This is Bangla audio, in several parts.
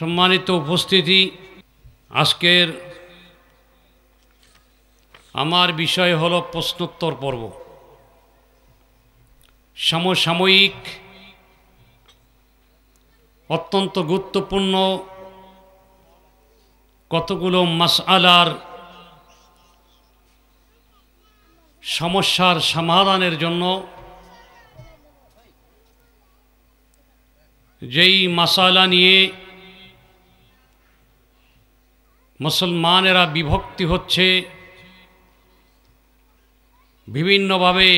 সম্মানিত উপস্থিতি আজকের আমার বিষয় হল প্রশ্নোত্তর পর্ব সমসাময়িক অত্যন্ত গুরুত্বপূর্ণ কতগুলো মাসআলার সমস্যার সমাধানের জন্য যেই মাসালা নিয়ে মুসলমানেরা বিভক্তি হচ্ছে বিভিন্নভাবে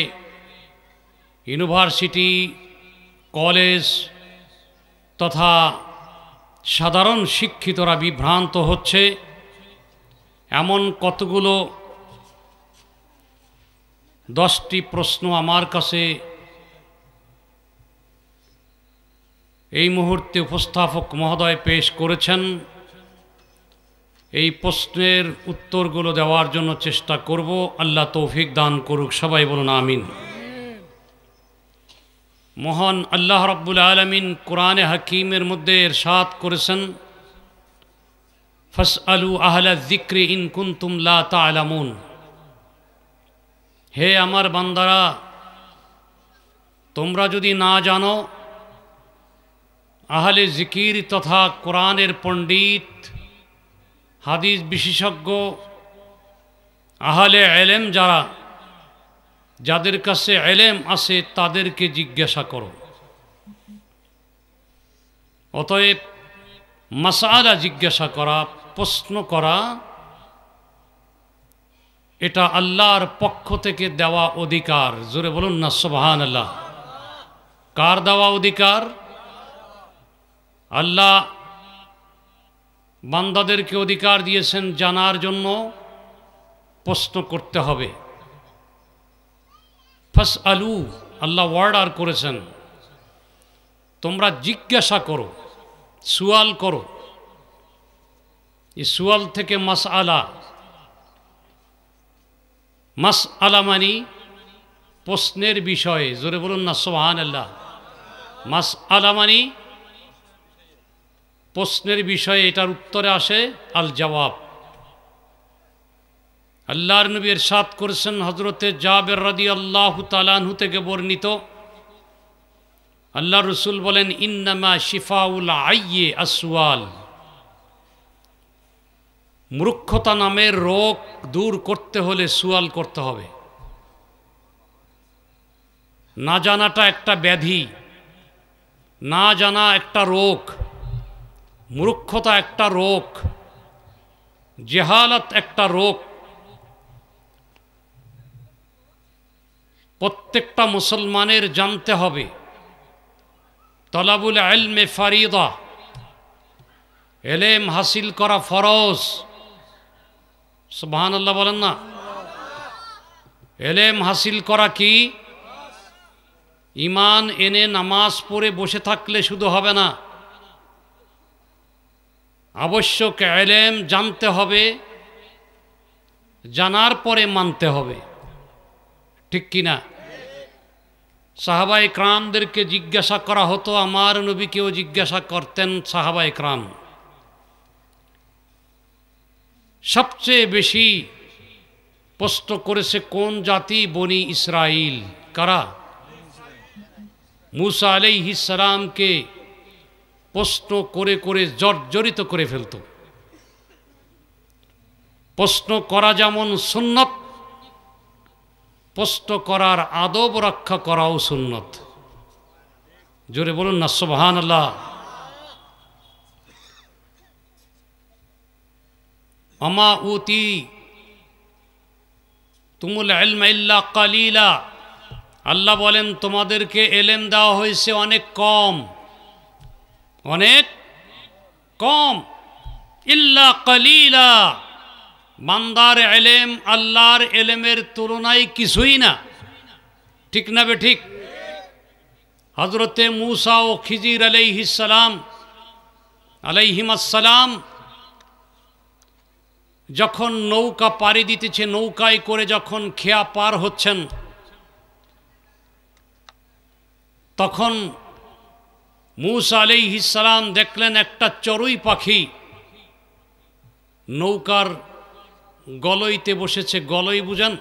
ইউনিভার্সিটি কলেজ তথা সাধারণ শিক্ষিতরা বিভ্রান্ত হচ্ছে এমন কতগুলো দশটি প্রশ্ন আমার কাছে এই মুহূর্তে উপস্থাপক মহোদয় পেশ করেছেন এই প্রশ্নের উত্তরগুলো দেওয়ার জন্য চেষ্টা করব আল্লাহ তৌফিক দান করুক সবাই বলুন আমিন মহান আল্লাহ রব্বুল আলমিন কোরআনে হাকিমের মধ্যে এর সাত করেছেন ফস আলু আহলা জিক্রি ইনকুন তুমলা তালামুন হে আমার বান্দারা তোমরা যদি না জানো আহলে জিকির তথা কোরআনের পণ্ডিত হাদিস বিশেষজ্ঞ আহলে এলেম যারা যাদের কাছে এলেম আছে তাদেরকে জিজ্ঞাসা করো অতএব মাসালা জিজ্ঞাসা করা প্রশ্ন করা এটা আল্লাহর পক্ষ থেকে দেওয়া অধিকার জোরে বলুন না সোবাহান আল্লাহ কার দেওয়া অধিকার আল্লাহ বান্দাদেরকে অধিকার দিয়েছেন জানার জন্য প্রশ্ন করতে হবে ফাস আলু আল্লাহ ওয়ার্ডার করেছেন তোমরা জিজ্ঞাসা করো সুয়াল করো এই সুয়াল থেকে মাস আলা মাস আলা মানি প্রশ্নের বিষয়ে জোরে বলুন না সোহান আল্লাহ মাস আলা মানি প্রশ্নের বিষয়ে এটার উত্তরে আসে আল জবাব আল্লাহর নবীর সাত করেছেন হজরতে জাবের রাদি আল্লাহ তালানহু থেকে বর্ণিত আল্লাহ রসুল বলেন ইন্নামা শিফাউল আইয়ে আসওয়াল মূর্খতা নামের রোগ দূর করতে হলে সুয়াল করতে হবে না জানাটা একটা ব্যাধি না জানা একটা রোগ মূর্খতা একটা রোগ জেহালত একটা রোগ প্রত্যেকটা মুসলমানের জানতে হবে তলাবুল আলমে ফারিদা এলেম হাসিল করা ফরজ সুবাহান আল্লাহ বলেন না এলেম হাসিল করা কি ইমান এনে নামাজ পড়ে বসে থাকলে শুধু হবে না আবশ্যক এলেম জানতে হবে জানার পরে মানতে হবে ঠিক কিনা সাহাবা ইকরামদেরকে জিজ্ঞাসা করা হতো আমার নবীকেও জিজ্ঞাসা করতেন সাহাবা ইকরাম সবচেয়ে বেশি প্রশ্ন করেছে কোন জাতি বনি ইসরাইল কারা মুসা আলাইহিসালামকে প্রশ্ন করে করে জর্জরিত করে ফেলত প্রশ্ন করা যেমন সুন্নত প্রশ্ন করার আদব রক্ষা করাও সুন্নত জোরে বলুন না সোভান আল্লাহ অমা উতি তুমুল আলমাইল্লা কালিলা আল্লাহ বলেন তোমাদেরকে এলেম দেওয়া হয়েছে অনেক কম অনেক মানে কম ইল্লা কলিলা মান্দার এলেম আল্লাহর এলেমের তুলনায় কিছুই না ঠিক না বে ঠিক হজরতে মুসা ও খিজির আলাইহিসালাম আলাইহিমাসালাম যখন নৌকা পাড়ি দিতেছে নৌকায় করে যখন খেয়া পার হচ্ছেন তখন মুসা আলিহিসালাম দেখলেন একটা চড়ুই পাখি নৌকার গলইতে বসেছে গলই বুঝান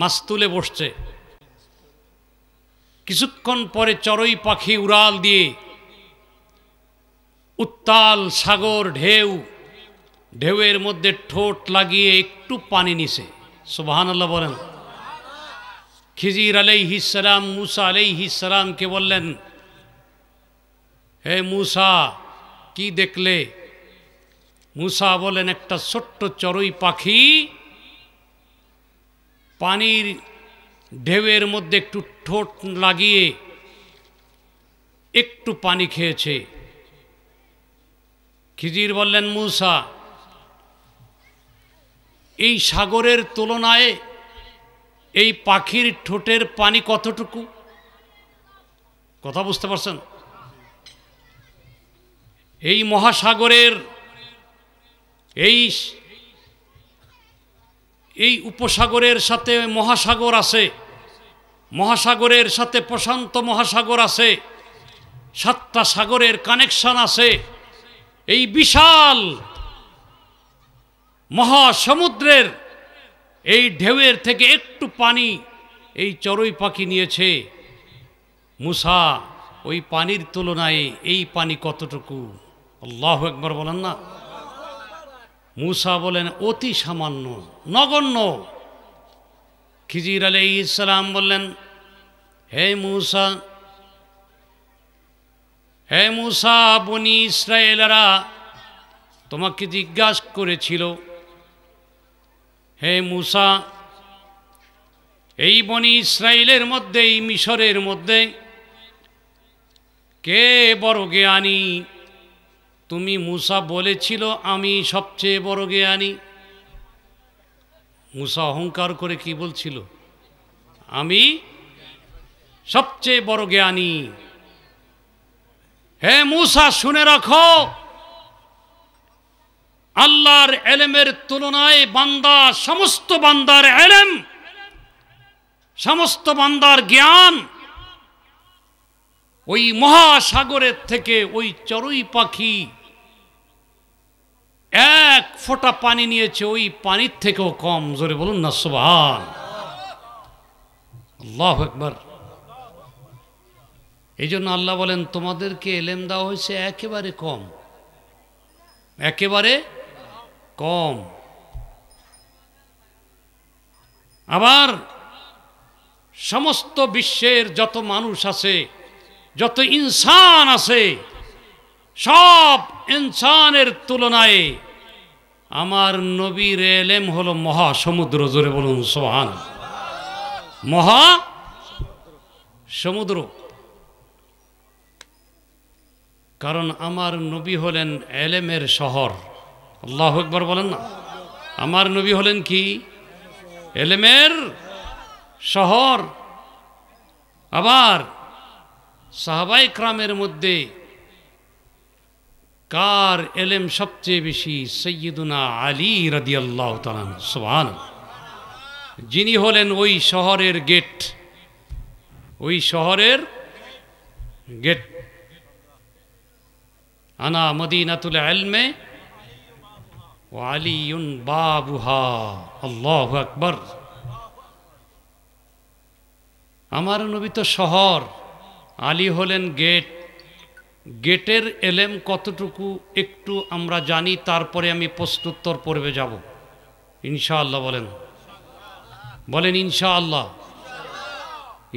মাছ তুলে বসছে কিছুক্ষণ পরে চড়ুই পাখি উড়াল দিয়ে উত্তাল সাগর ঢেউ ঢেউয়ের মধ্যে ঠোঁট লাগিয়ে একটু পানি নিছে সুবাহান বলেন খিজির সালাম মুসা সালামকে বললেন হে মুসা কি দেখলে মুসা বলেন একটা ছোট্ট চড়ুই পাখি পানির ঢেউয়ের মধ্যে একটু ঠোঁট লাগিয়ে একটু পানি খেয়েছে খিজির বললেন মুসা এই সাগরের তুলনায় এই পাখির ঠোঁটের পানি কতটুকু কথা বুঝতে পারছেন এই মহাসাগরের এই এই উপসাগরের সাথে মহাসাগর আছে মহাসাগরের সাথে প্রশান্ত মহাসাগর আছে সাতটা সাগরের কানেকশন আছে এই বিশাল মহাসমুদ্রের এই ঢেউয়ের থেকে একটু পানি এই চড়ুই পাখি নিয়েছে মুসা ওই পানির তুলনায় এই পানি কতটুকু আল্লাহ একবার বলেন না মুসা বলেন অতি সামান্য নগণ্য খিজির আলী ইসলাম বললেন হে মুসা হে মুসা বনি ইসরায়েলরা তোমাকে জিজ্ঞাসা করেছিল হে মুসা এই বনি ইসরায়েলের মধ্যে এই মিশরের মধ্যে কে বড় জ্ঞানী তুমি মুসা বলেছিল আমি সবচেয়ে বড় জ্ঞানী মুসা অহংকার করে কি বলছিল আমি সবচেয়ে বড় জ্ঞানী হে মুসা শুনে রাখো আল্লাহর এলেমের তুলনায় বান্দা সমস্ত বান্দার এলেম সমস্ত বান্দার জ্ঞান ওই মহাসাগরের থেকে ওই চড়ুই পাখি এক ফোঁটা পানি নিয়েছে ওই পানির থেকেও কম জোরে বলুন না সুবাহান আল্লাহ একবার এই জন্য আল্লাহ বলেন তোমাদেরকে এলেম দেওয়া হয়েছে একেবারে কম একেবারে কম আবার সমস্ত বিশ্বের যত মানুষ আছে যত ইনসান আছে সব ইনসানের তুলনায় আমার নবীর এলেম মহা মহাসমুদ্র জোরে বলুন সোহান মহা সমুদ্র কারণ আমার নবী হলেন এলেমের শহর আল্লাহ একবার বলেন না আমার নবী হলেন কি এলেমের শহর আবার সাহাবাই ক্রামের মধ্যে কার এলেম সবচেয়ে বেশি সৈয়দুনা আলী রাদি আল্লাহ সোহান যিনি হলেন ওই শহরের গেট ওই শহরের গেট আনা মদিনাতুল আলমে ওয়ালিউন বাবুহা আল্লাহ আকবর আমার নবী তো শহর আলী হলেন গেট গেটের এলেম কতটুকু একটু আমরা জানি তারপরে আমি প্রশ্নোত্তর পর্বে যাব ইনশাআল্লাহ বলেন বলেন ইনশাআল্লাহ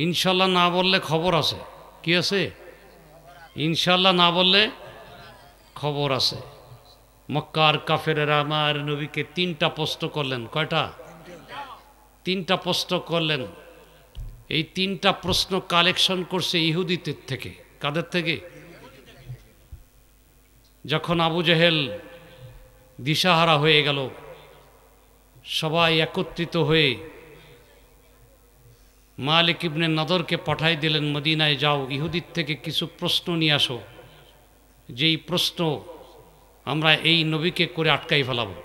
ইনশাল্লাহ না বললে খবর আছে কি আছে ইনশাল্লাহ না বললে খবর আছে মক্কার কাফেরেরা আমার নবীকে তিনটা প্রশ্ন করলেন কয়টা তিনটা প্রশ্ন করলেন এই তিনটা প্রশ্ন কালেকশন করছে ইহুদিতের থেকে কাদের থেকে যখন আবু জাহেল দিশাহারা হয়ে গেল সবাই একত্রিত হয়ে মালিক ইবনে নদরকে পাঠাই দিলেন মদিনায় যাও ইহুদির থেকে কিছু প্রশ্ন নিয়ে আসো যেই প্রশ্ন আমরা এই নবীকে করে আটকাই ফেলাবো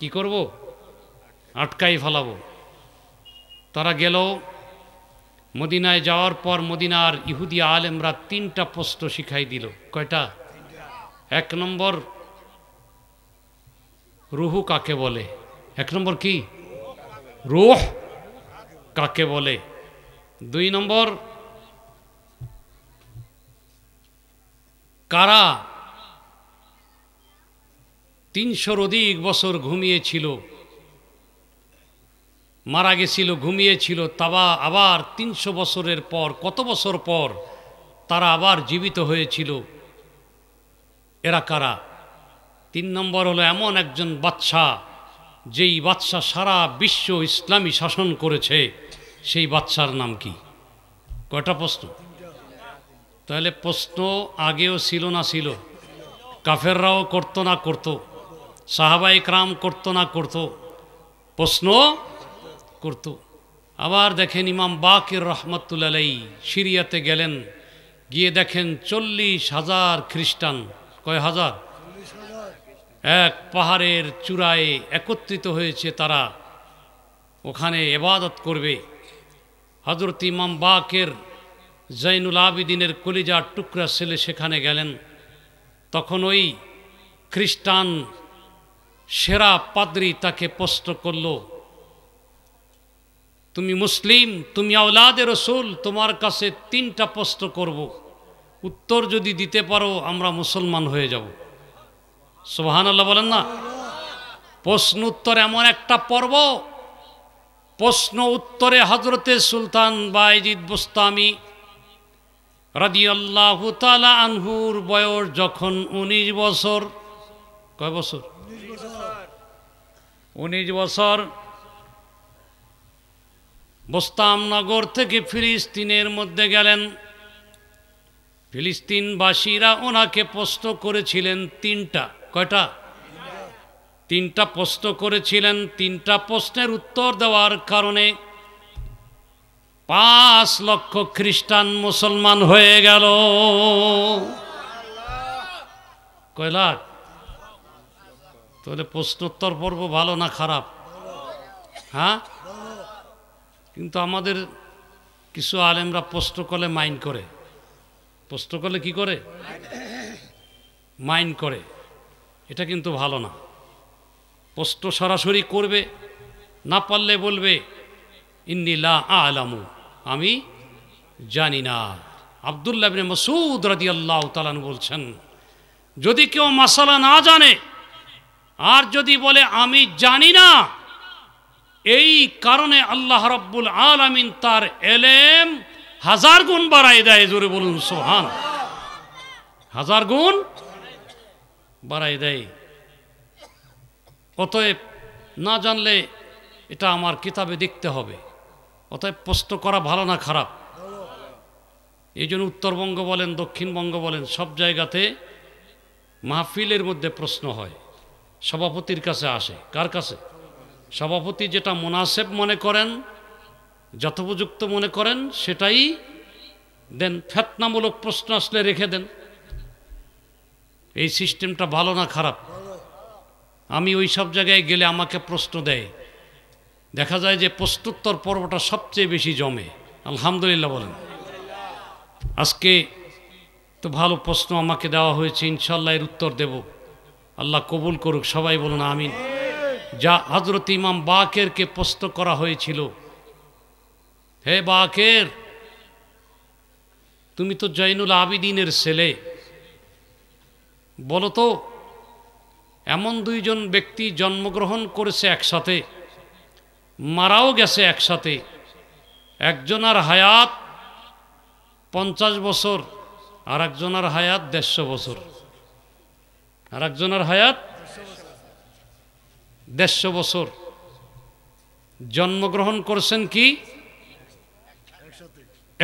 কি করব আটকাই ফেলাবো তারা গেল মদিনায় যাওয়ার পর মদিনার ইহুদি আলেমরা তিনটা প্রশ্ন শিখাই দিল কয়টা এক নম্বর রুহু কাকে বলে এক নম্বর কি রুহ কাকে বলে দুই নম্বর কারা তিনশোর অধিক বছর ঘুমিয়েছিল মারা গেছিল ঘুমিয়েছিল তাবা আবার তিনশো বছরের পর কত বছর পর তারা আবার জীবিত হয়েছিল এরা কারা তিন নম্বর হলো এমন একজন বাচ্চা যেই বাচ্চা সারা বিশ্ব ইসলামী শাসন করেছে সেই বাদশার নাম কি কয়টা প্রশ্ন তাহলে প্রশ্ন আগেও ছিল না ছিল কাফেররাও করতো না করতো সাহাবা ইকরাম করতো না করতো প্রশ্ন করতো আবার দেখেন ইমাম বাকির রহমতুল্লাহ সিরিয়াতে গেলেন গিয়ে দেখেন চল্লিশ হাজার খ্রিস্টান কয় হাজার এক পাহাড়ের চূড়ায় একত্রিত হয়েছে তারা ওখানে এবাদত করবে হজরত ইমাম বাকের জৈনুল আবিদিনের কলিজার টুকরা ছেলে সেখানে গেলেন তখন ওই খ্রিস্টান সেরা পাদ্রি তাকে প্রশ্ন করল তুমি মুসলিম তুমি আওলাদে রসুল তোমার কাছে তিনটা প্রশ্ন করব উত্তর যদি দিতে পারো আমরা মুসলমান হয়ে যাব সোহান আল্লাহ বলেন না প্রশ্ন উত্তর এমন একটা পর্ব প্রশ্ন উত্তরে হজরতে সুলতান বাইজিদ বুস্তামি রাজি আল্লাহ আনহুর বয়স যখন উনিশ বছর কয় বছর উনিশ বছর বোস্তামনগর থেকে ফিলিস্তিনের মধ্যে গেলেন ফিলিস্তিনবাসীরা ওনাকে প্রশ্ন করেছিলেন তিনটা কয়টা তিনটা প্রশ্ন করেছিলেন তিনটা প্রশ্নের উত্তর দেওয়ার কারণে পাঁচ লক্ষ খ্রিস্টান মুসলমান হয়ে গেল কয় লাখ তাহলে প্রশ্নোত্তর পর্ব ভালো না খারাপ হ্যাঁ কিন্তু আমাদের কিছু আলেমরা প্রশ্ন করলে মাইন করে প্রশ্ন করলে কি করে মাইন করে এটা কিন্তু ভালো না প্রশ্ন সরাসরি করবে না পারলে বলবে ইন্নিলা আলামু আমি জানি না আবদুল্লাহ মসুদ রাজি আল্লাহ তালান বলছেন যদি কেউ মাসালা না জানে আর যদি বলে আমি জানি না এই কারণে আল্লাহ রব্বুল আলমিন তার এলেম হাজার গুণ বাড়াই দেয় জোরে বলুন সোহান হাজার গুণ বাড়াই দেয় অতএব না জানলে এটা আমার কিতাবে দেখতে হবে অতএব প্রশ্ন করা ভালো না খারাপ এই জন্য উত্তরবঙ্গ বলেন দক্ষিণবঙ্গ বলেন সব জায়গাতে মাহফিলের মধ্যে প্রশ্ন হয় সভাপতির কাছে আসে কার কাছে সভাপতি যেটা মোনাসেব মনে করেন যথোপযুক্ত মনে করেন সেটাই দেন ফেতনামূলক প্রশ্ন আসলে রেখে দেন এই সিস্টেমটা ভালো না খারাপ আমি ওই সব জায়গায় গেলে আমাকে প্রশ্ন দেয় দেখা যায় যে প্রশ্নোত্তর পর্বটা সবচেয়ে বেশি জমে আলহামদুলিল্লাহ বলেন আজকে তো ভালো প্রশ্ন আমাকে দেওয়া হয়েছে ইনশাল্লাহ এর উত্তর দেবো আল্লাহ কবুল করুক সবাই বলুন আমিন যা হজরত ইমাম বাকেরকে প্রস্ত করা হয়েছিল হে বাকের তুমি তো জৈনুল আবিদিনের ছেলে বলো তো এমন দুইজন ব্যক্তি জন্মগ্রহণ করেছে একসাথে মারাও গেছে একসাথে একজনার হায়াত পঞ্চাশ বছর আর একজনার হায়াত দেড়শো বছর আর একজনের হায়াত দেড়শো বছর জন্মগ্রহণ করেছেন কি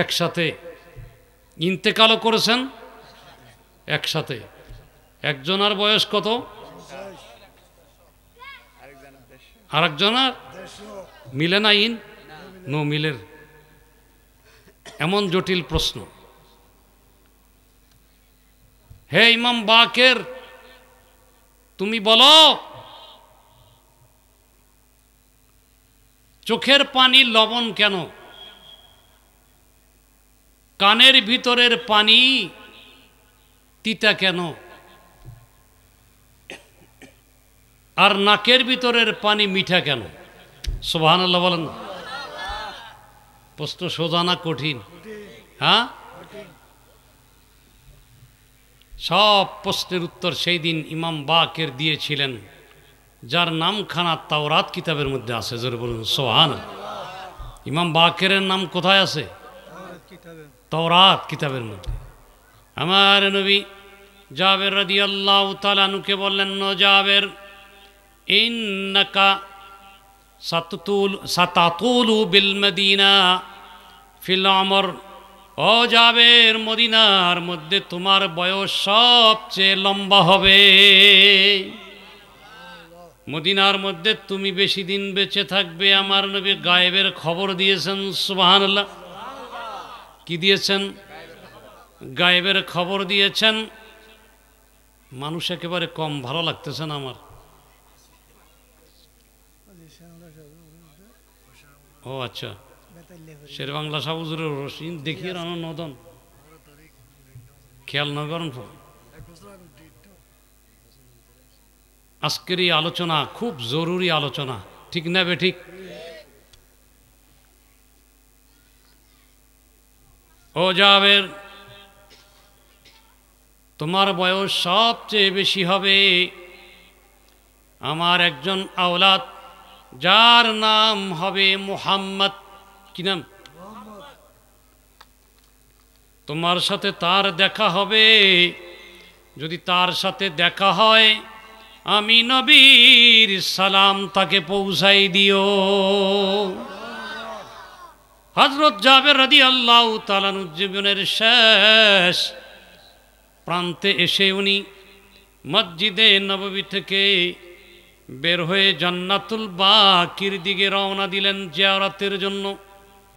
একসাথে ইন্তেকালও করেছেন একসাথে একজনের বয়স কত আর একজনের মিলে না ইন নো মিলের এমন জটিল প্রশ্ন হে ইমাম বাকের তুমি বলো চোখের পানি লবণ কেন কানের ভিতরের পানি তিতা কেন আর নাকের ভিতরের পানি মিঠা কেন সোভান বলেন প্রশ্ন সোজা না কঠিন হ্যাঁ সব প্রশ্নের উত্তর সেই দিন ইমাম বাকের দিয়েছিলেন যার নামখানা তাওরাত কিতাবের মধ্যে আছে জোরে বলুন সোহান ইমাম বাকের নাম কোথায় আছে তাওরাত কিতাবের মধ্যে আমার নবী জাবের রাদি আল্লাহ তালুকে বললেন ন জাবের ইন্নাকা সাতাতুল সাতাতুলু বিল মদিনা ফিল আমর ও যাবের মদিনার মধ্যে তোমার বয়স সবচেয়ে লম্বা হবে মদিনার মধ্যে তুমি বেশি দিন বেঁচে থাকবে আমার নবী গায়েবের খবর দিয়েছেন সুবাহান্লাহ কি দিয়েছেন গায়েবের খবর দিয়েছেন মানুষ একেবারে কম ভালো লাগতেছেন আমার ও আচ্ছা শের বাংলা সাবুজুরের রসিন দেখি রানো নদন খেয়াল না করুন আজকের এই আলোচনা খুব জরুরি আলোচনা ঠিক না ঠিক ও যাবের তোমার বয়স সবচেয়ে বেশি হবে আমার একজন আওলাদ যার নাম হবে মোহাম্মদ কি নাম তোমার সাথে তার দেখা হবে যদি তার সাথে দেখা হয় আমি নবীর সালাম তাকে পৌঁছাই দিও হজরত জাবের রাদি আল্লাহ তালানুজ্জীবনের শেষ প্রান্তে এসে উনি মসজিদে নববী থেকে বের হয়ে জান্নাতুল বাকির দিকে রওনা দিলেন জিয়ারাতের জন্য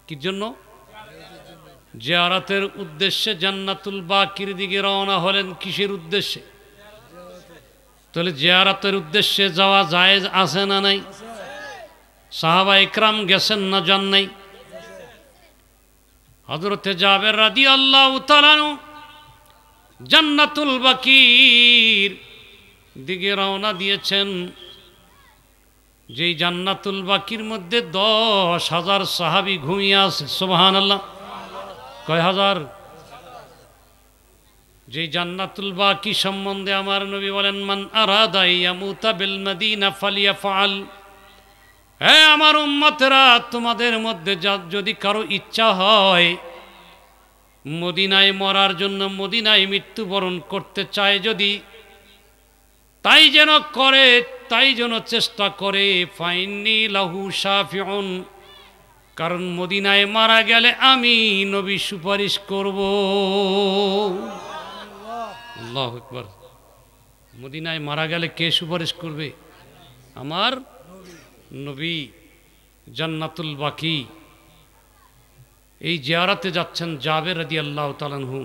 কি জন্য জিয়ারাতের উদ্দেশ্যে জান্নাতুল বাকির দিকে রওনা হলেন কিসের উদ্দেশ্যে তাহলে জিয়ারাতের উদ্দেশ্যে যাওয়া জায়েজ আছে না নাই সাহাবা ইকরাম গেছেন না জান নাই হজরতে জাবের রাদি আল্লাহ জান্নাতুল বাকির দিকে রওনা দিয়েছেন যেই জান্নাতুল বাকির মধ্যে দশ হাজার সাহাবি ঘুমিয়ে আছে সোবাহান আল্লাহ কয় হাজার যে জান্নাতুল বাকি সম্বন্ধে আমার নবী বলেন মান আরাদা ইয়ামুতা বিল ফাল ফালিয়াফআল হে আমার উম্মতরা তোমাদের মধ্যে যদি কারো ইচ্ছা হয় মদিনায় মরার জন্য মদিনায় মৃত্যুবরণ করতে চায় যদি তাই যেন করে তাই যেন চেষ্টা করে ফাইনি লাহু শাফিউন কারণ মদিনায় মারা গেলে আমি নবী সুপারিশ করব আল্লাহ একবার মদিনায় মারা গেলে কে সুপারিশ করবে আমার নবী জান্নাতুল বাকি এই জিয়ারাতে যাচ্ছেন জাবের আদি আল্লাহ তালানহু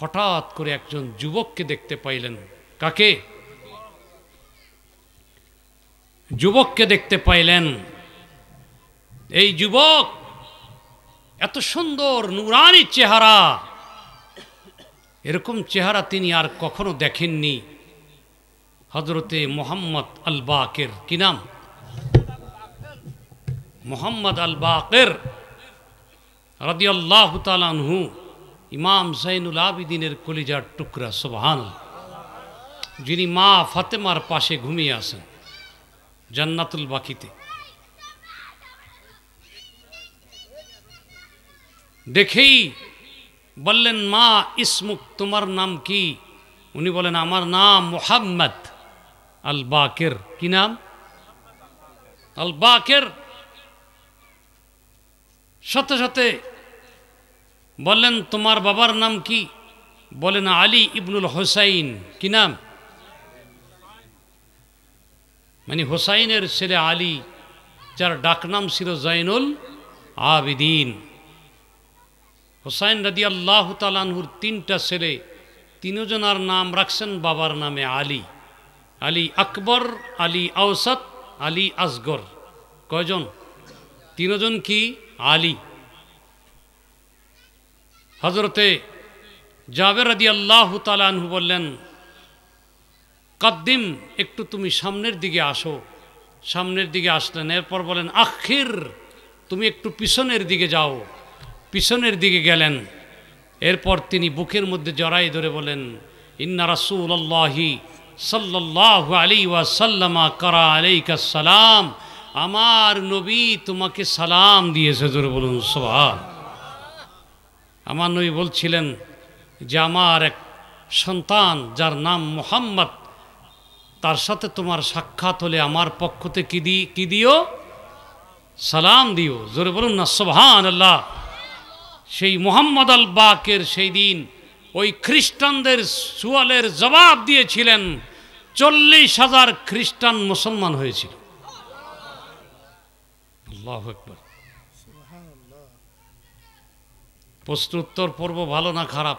হঠাৎ করে একজন যুবককে দেখতে পাইলেন কাকে যুবককে দেখতে পাইলেন এই যুবক এত সুন্দর নুরানি চেহারা এরকম চেহারা তিনি আর কখনো দেখেননি হজরতে মোহাম্মদ আল বাকের কি নাম মোহাম্মদ আল বাকের আল্লাহ তালানহু ইমাম জাইনুল আবিদিনের কলিজার টুকরা সোবাহান যিনি মা ফাতেমার পাশে ঘুমিয়ে আসেন জান্নাতুল বাকিতে দেখেই বললেন মা ইসমুক তোমার নাম কি উনি বলেন আমার নাম মোহাম্মদ আল বাকের কি নাম আল বাকের সাথে সাথে বললেন তোমার বাবার নাম কি বলেন আলী ইবনুল হোসাইন কি নাম মানে হোসাইনের ছেলে আলী যার ডাকনাম ছিল জৈনুল আবিদিন হোসাইন রাজি আল্লাহ তালানহুর তিনটা ছেলে তিনজনার নাম রাখছেন বাবার নামে আলী আলী আকবর আলী আওসাদ আলী আসগর কয়জন তিনজন কি আলী হজরতে জাবের রাদি আল্লাহ তালানহু বললেন কাদ্দিম একটু তুমি সামনের দিকে আসো সামনের দিকে আসলেন এরপর বলেন আখির তুমি একটু পিছনের দিকে যাও পিছনের দিকে গেলেন এরপর তিনি বুকের মধ্যে জড়াই ধরে বলেন ইন্না রাসুল্লাহি সাল্লাহ আলী ওয়াসাল্লামা করা আলাইকা সালাম আমার নবী তোমাকে সালাম দিয়েছে ধরে বলুন সোহাব আমার নবী বলছিলেন যে আমার এক সন্তান যার নাম মোহাম্মদ তার সাথে তোমার সাক্ষাৎ হলে আমার পক্ষতে কি দি কি দিও সালাম দিও জোরে বলুন না সোহান আল্লাহ সেই মোহাম্মদ আল বাকের সেই দিন ওই খ্রিস্টানদের সুয়ালের জবাব দিয়েছিলেন চল্লিশ হাজার খ্রিস্টান মুসলমান হয়েছিল প্রশ্নোত্তর পর্ব ভালো না খারাপ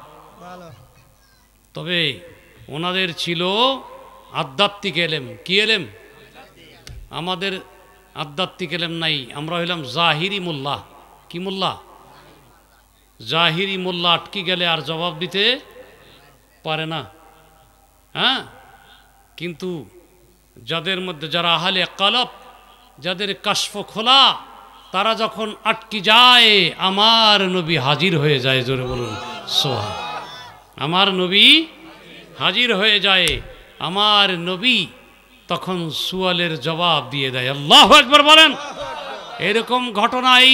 তবে ওনাদের ছিল আধ্যাত্মিক এলেম কি এলেম আমাদের আধ্যাত্মিক এলেম নাই আমরা হইলাম জাহিরি মোল্লা কি মোল্লা জাহিরি মোল্লা আটকে গেলে আর জবাব দিতে পারে না হ্যাঁ কিন্তু যাদের মধ্যে যারা আহালে কালপ যাদের কাশ্প খোলা তারা যখন আটকে যায় আমার নবী হাজির হয়ে যায় জোরে বলুন সোহা আমার নবী হাজির হয়ে যায় আমার নবী তখন সুয়ালের জবাব দিয়ে দেয় আল্লাহ একবার বলেন এরকম ঘটনাই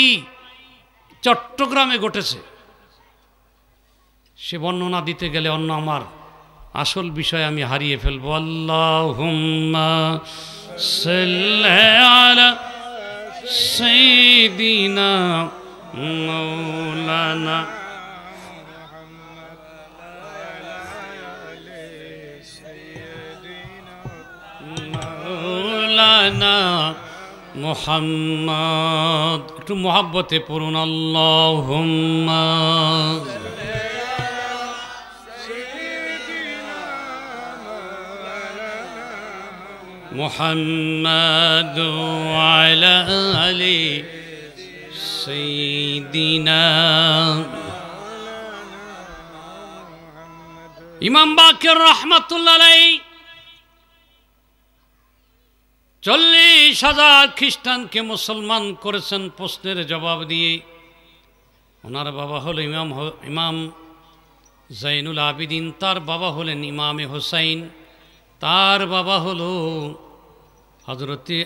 চট্টগ্রামে ঘটেছে সে বর্ণনা দিতে গেলে অন্য আমার আসল বিষয় আমি হারিয়ে ফেলবো আল্লাহ সেদিনা মোহাম্মদ একটু মহাব্বতে পড়ুন আল্লাহ محمد وعلى آل سيدنا ইমাম বাকের রহমতুল্লাহ চল্লিশ হাজার খ্রিস্টানকে মুসলমান করেছেন প্রশ্নের জবাব দিয়ে ওনার বাবা হল ইমাম ইমাম জৈনুল আবিদিন তার বাবা হলেন ইমামে হোসাইন তার বাবা হলো হজরতে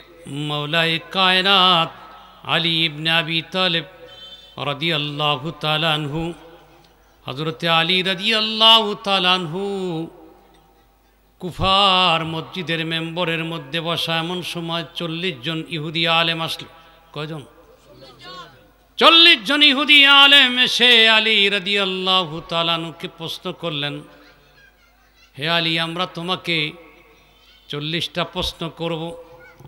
মৌলাই কায়নাত আলী ইবনাবি তালেব রদি আল্লাহ তালানহু হজরতে আলী রদি আল্লাহ তালানহু কুফার মসজিদের মেম্বরের মধ্যে বসা এমন সময় চল্লিশ জন ইহুদি আলেম আসল কয়জন চল্লিশ জন ইহুদি আলেম এসে আলী রদি আল্লাহ তালানুকে প্রশ্ন করলেন হে আলী আমরা তোমাকে চল্লিশটা প্রশ্ন করবো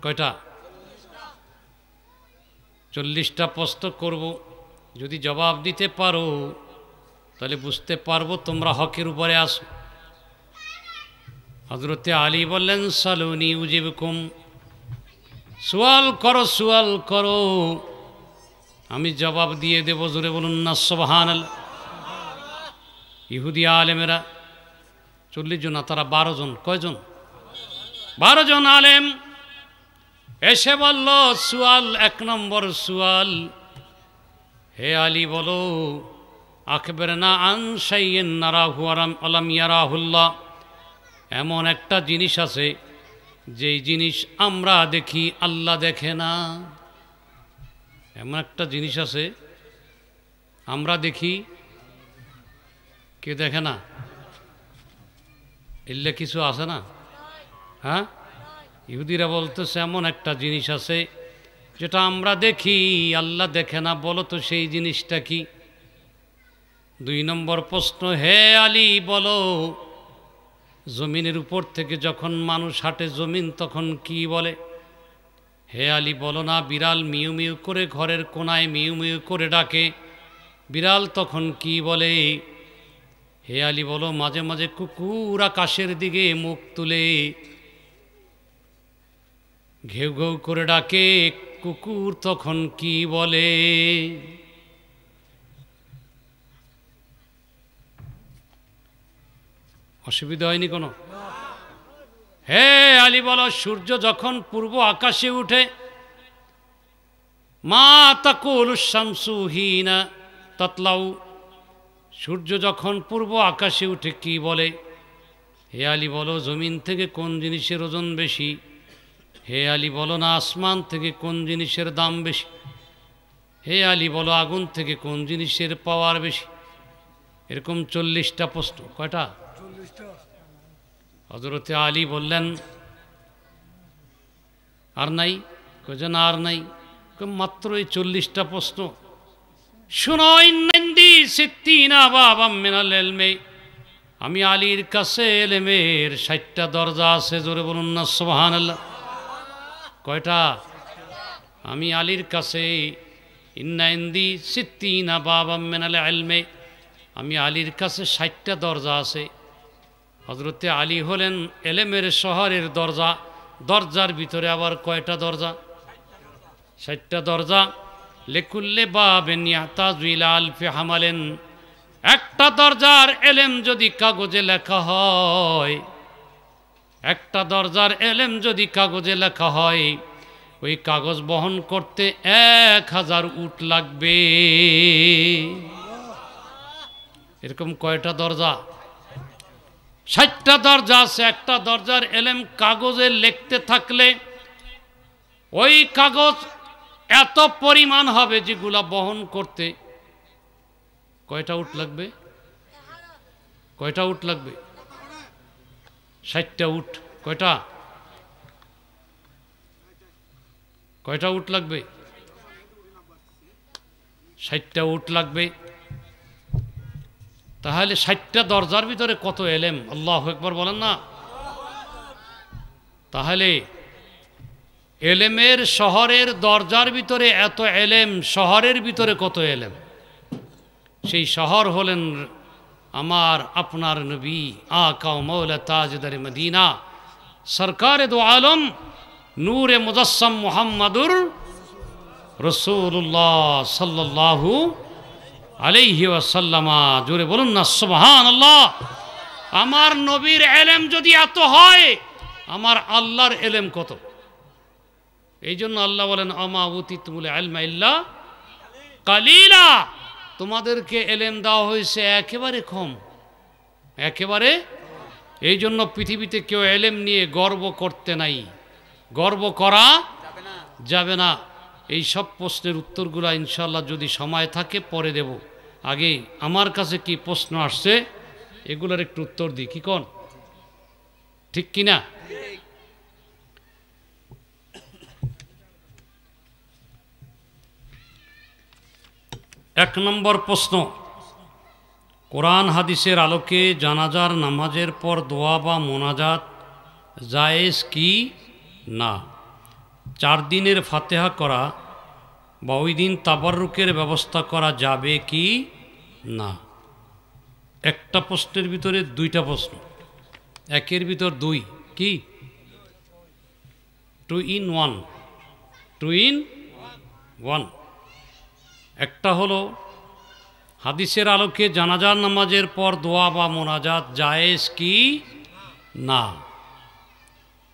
কয়টা চল্লিশটা প্রশ্ন করব যদি জবাব দিতে পারো তাহলে বুঝতে পারবো তোমরা হকের উপরে আসো হজরতে আলী বললেন সালুনি উজিবকুম সোয়াল করো সোয়াল করো আমি জবাব দিয়ে দেব জোরে বলুন না সোবাহান ইহুদি আলেমেরা চল্লিশ জন তারা বারো জন কয়জন বারো জন আলেম এসে বলল সুয়াল এক নম্বর সুয়াল হে আলী বলো আখবের না আন সাইয়েন নারাহু ইয়ারাহুল্লাহ এমন একটা জিনিস আছে যেই জিনিস আমরা দেখি আল্লাহ দেখে না এমন একটা জিনিস আছে আমরা দেখি কে দেখে না এলে কিছু আছে না হ্যাঁ ইহুদিরা বলতেছে এমন একটা জিনিস আছে যেটা আমরা দেখি আল্লাহ দেখে না বলো তো সেই জিনিসটা কি দুই নম্বর প্রশ্ন হে আলী বলো জমিনের উপর থেকে যখন মানুষ হাঁটে জমিন তখন কি বলে হে আলী বলো না বিড়াল মিউ মিউ করে ঘরের কোনায় মিউ মিউ করে ডাকে বিড়াল তখন কি বলে হে আলী বলো মাঝে মাঝে কুকুর আকাশের দিকে মুখ তুলে ঘেউ ঘেউ করে ডাকে কুকুর তখন কি বলে অসুবিধা হয়নি কোনো হে আলী বল সূর্য যখন পূর্ব আকাশে উঠে মা তাকুল শামসুহীনা তৎলাউ সূর্য যখন পূর্ব আকাশে উঠে কি বলে হে আলী বলো জমিন থেকে কোন জিনিসের ওজন বেশি হে আলী বলো না আসমান থেকে কোন জিনিসের দাম বেশি হে আলী বলো আগুন থেকে কোন জিনিসের পাওয়ার বেশি এরকম চল্লিশটা প্রশ্ন কয়টা হজরতে আলী বললেন আর নাই কজন আর নাই মাত্র এই চল্লিশটা প্রশ্ন আমি আলীর কাছে এলেমের ষাটটা দরজা আছে জোরে বলুন না সোহান আল্লাহ কয়টা আমি আলীর কাছে ইন্নাইন্দি না বাবা মেনালে আলমে আমি আলীর কাছে ষাটটা দরজা আছে হজরতে আলী হলেন এলেমের শহরের দরজা দরজার ভিতরে আবার কয়টা দরজা ষাটটা দরজা লেকুল্লে বেনিয়া ইয়াতাজুইল আলফে হামালেন একটা দরজার এলেম যদি কাগজে লেখা হয় একটা দরজার এলেম যদি কাগজে লেখা হয় ওই কাগজ বহন করতে এক হাজার উট লাগবে এরকম কয়টা দরজা ষাটটা দরজা আছে একটা দরজার এলেম কাগজে লিখতে থাকলে ওই কাগজ এত পরিমাণ হবে যেগুলা বহন করতে কয়টা উট লাগবে কয়টা উট লাগবে ষাটটা উঠ কয়টা কয়টা উঠ লাগবে ষাটটা উঠ লাগবে তাহলে ষাটটা দরজার ভিতরে কত এলেম আল্লাহ একবার বলেন না তাহলে এলেমের শহরের দরজার ভিতরে এত এলেম শহরের ভিতরে কত এলেম সেই শহর হলেন আমার আপনার নবী আকা মৌলা তাজদার মদিনা সরকার দু আলম নূরে মুজসম মোহাম্মদুর রসুল্লাহ সাল্লাহু আলাইহি ওয়াসাল্লামা জোরে বলুন না সুবহান আল্লাহ আমার নবীর এলেম যদি এত হয় আমার আল্লাহর এলেম কত এই জন্য আল্লাহ বলেন আমা উতিত আলমা ইল্লা কালিলা তোমাদেরকে এলেম দেওয়া হয়েছে একেবারে কম একেবারে এই জন্য পৃথিবীতে কেউ এলেম নিয়ে গর্ব করতে নাই গর্ব করা যাবে না এই সব প্রশ্নের উত্তরগুলো ইনশাল্লাহ যদি সময় থাকে পরে দেব আগে আমার কাছে কি প্রশ্ন আসছে এগুলোর একটু উত্তর দিই কি কন ঠিক কিনা এক নম্বর প্রশ্ন কোরআন হাদিসের আলোকে জানাজার নামাজের পর দোয়া বা মোনাজাত জায়েজ কি না চার দিনের ফাতেহা করা বা ওই দিন তাবারুকের ব্যবস্থা করা যাবে কি না একটা প্রশ্নের ভিতরে দুইটা প্রশ্ন একের ভিতর দুই কি two in one two in one একটা হলো হাদিসের আলোকে জানাজার নামাজের পর দোয়া বা মোনাজাত জায়েজ কি না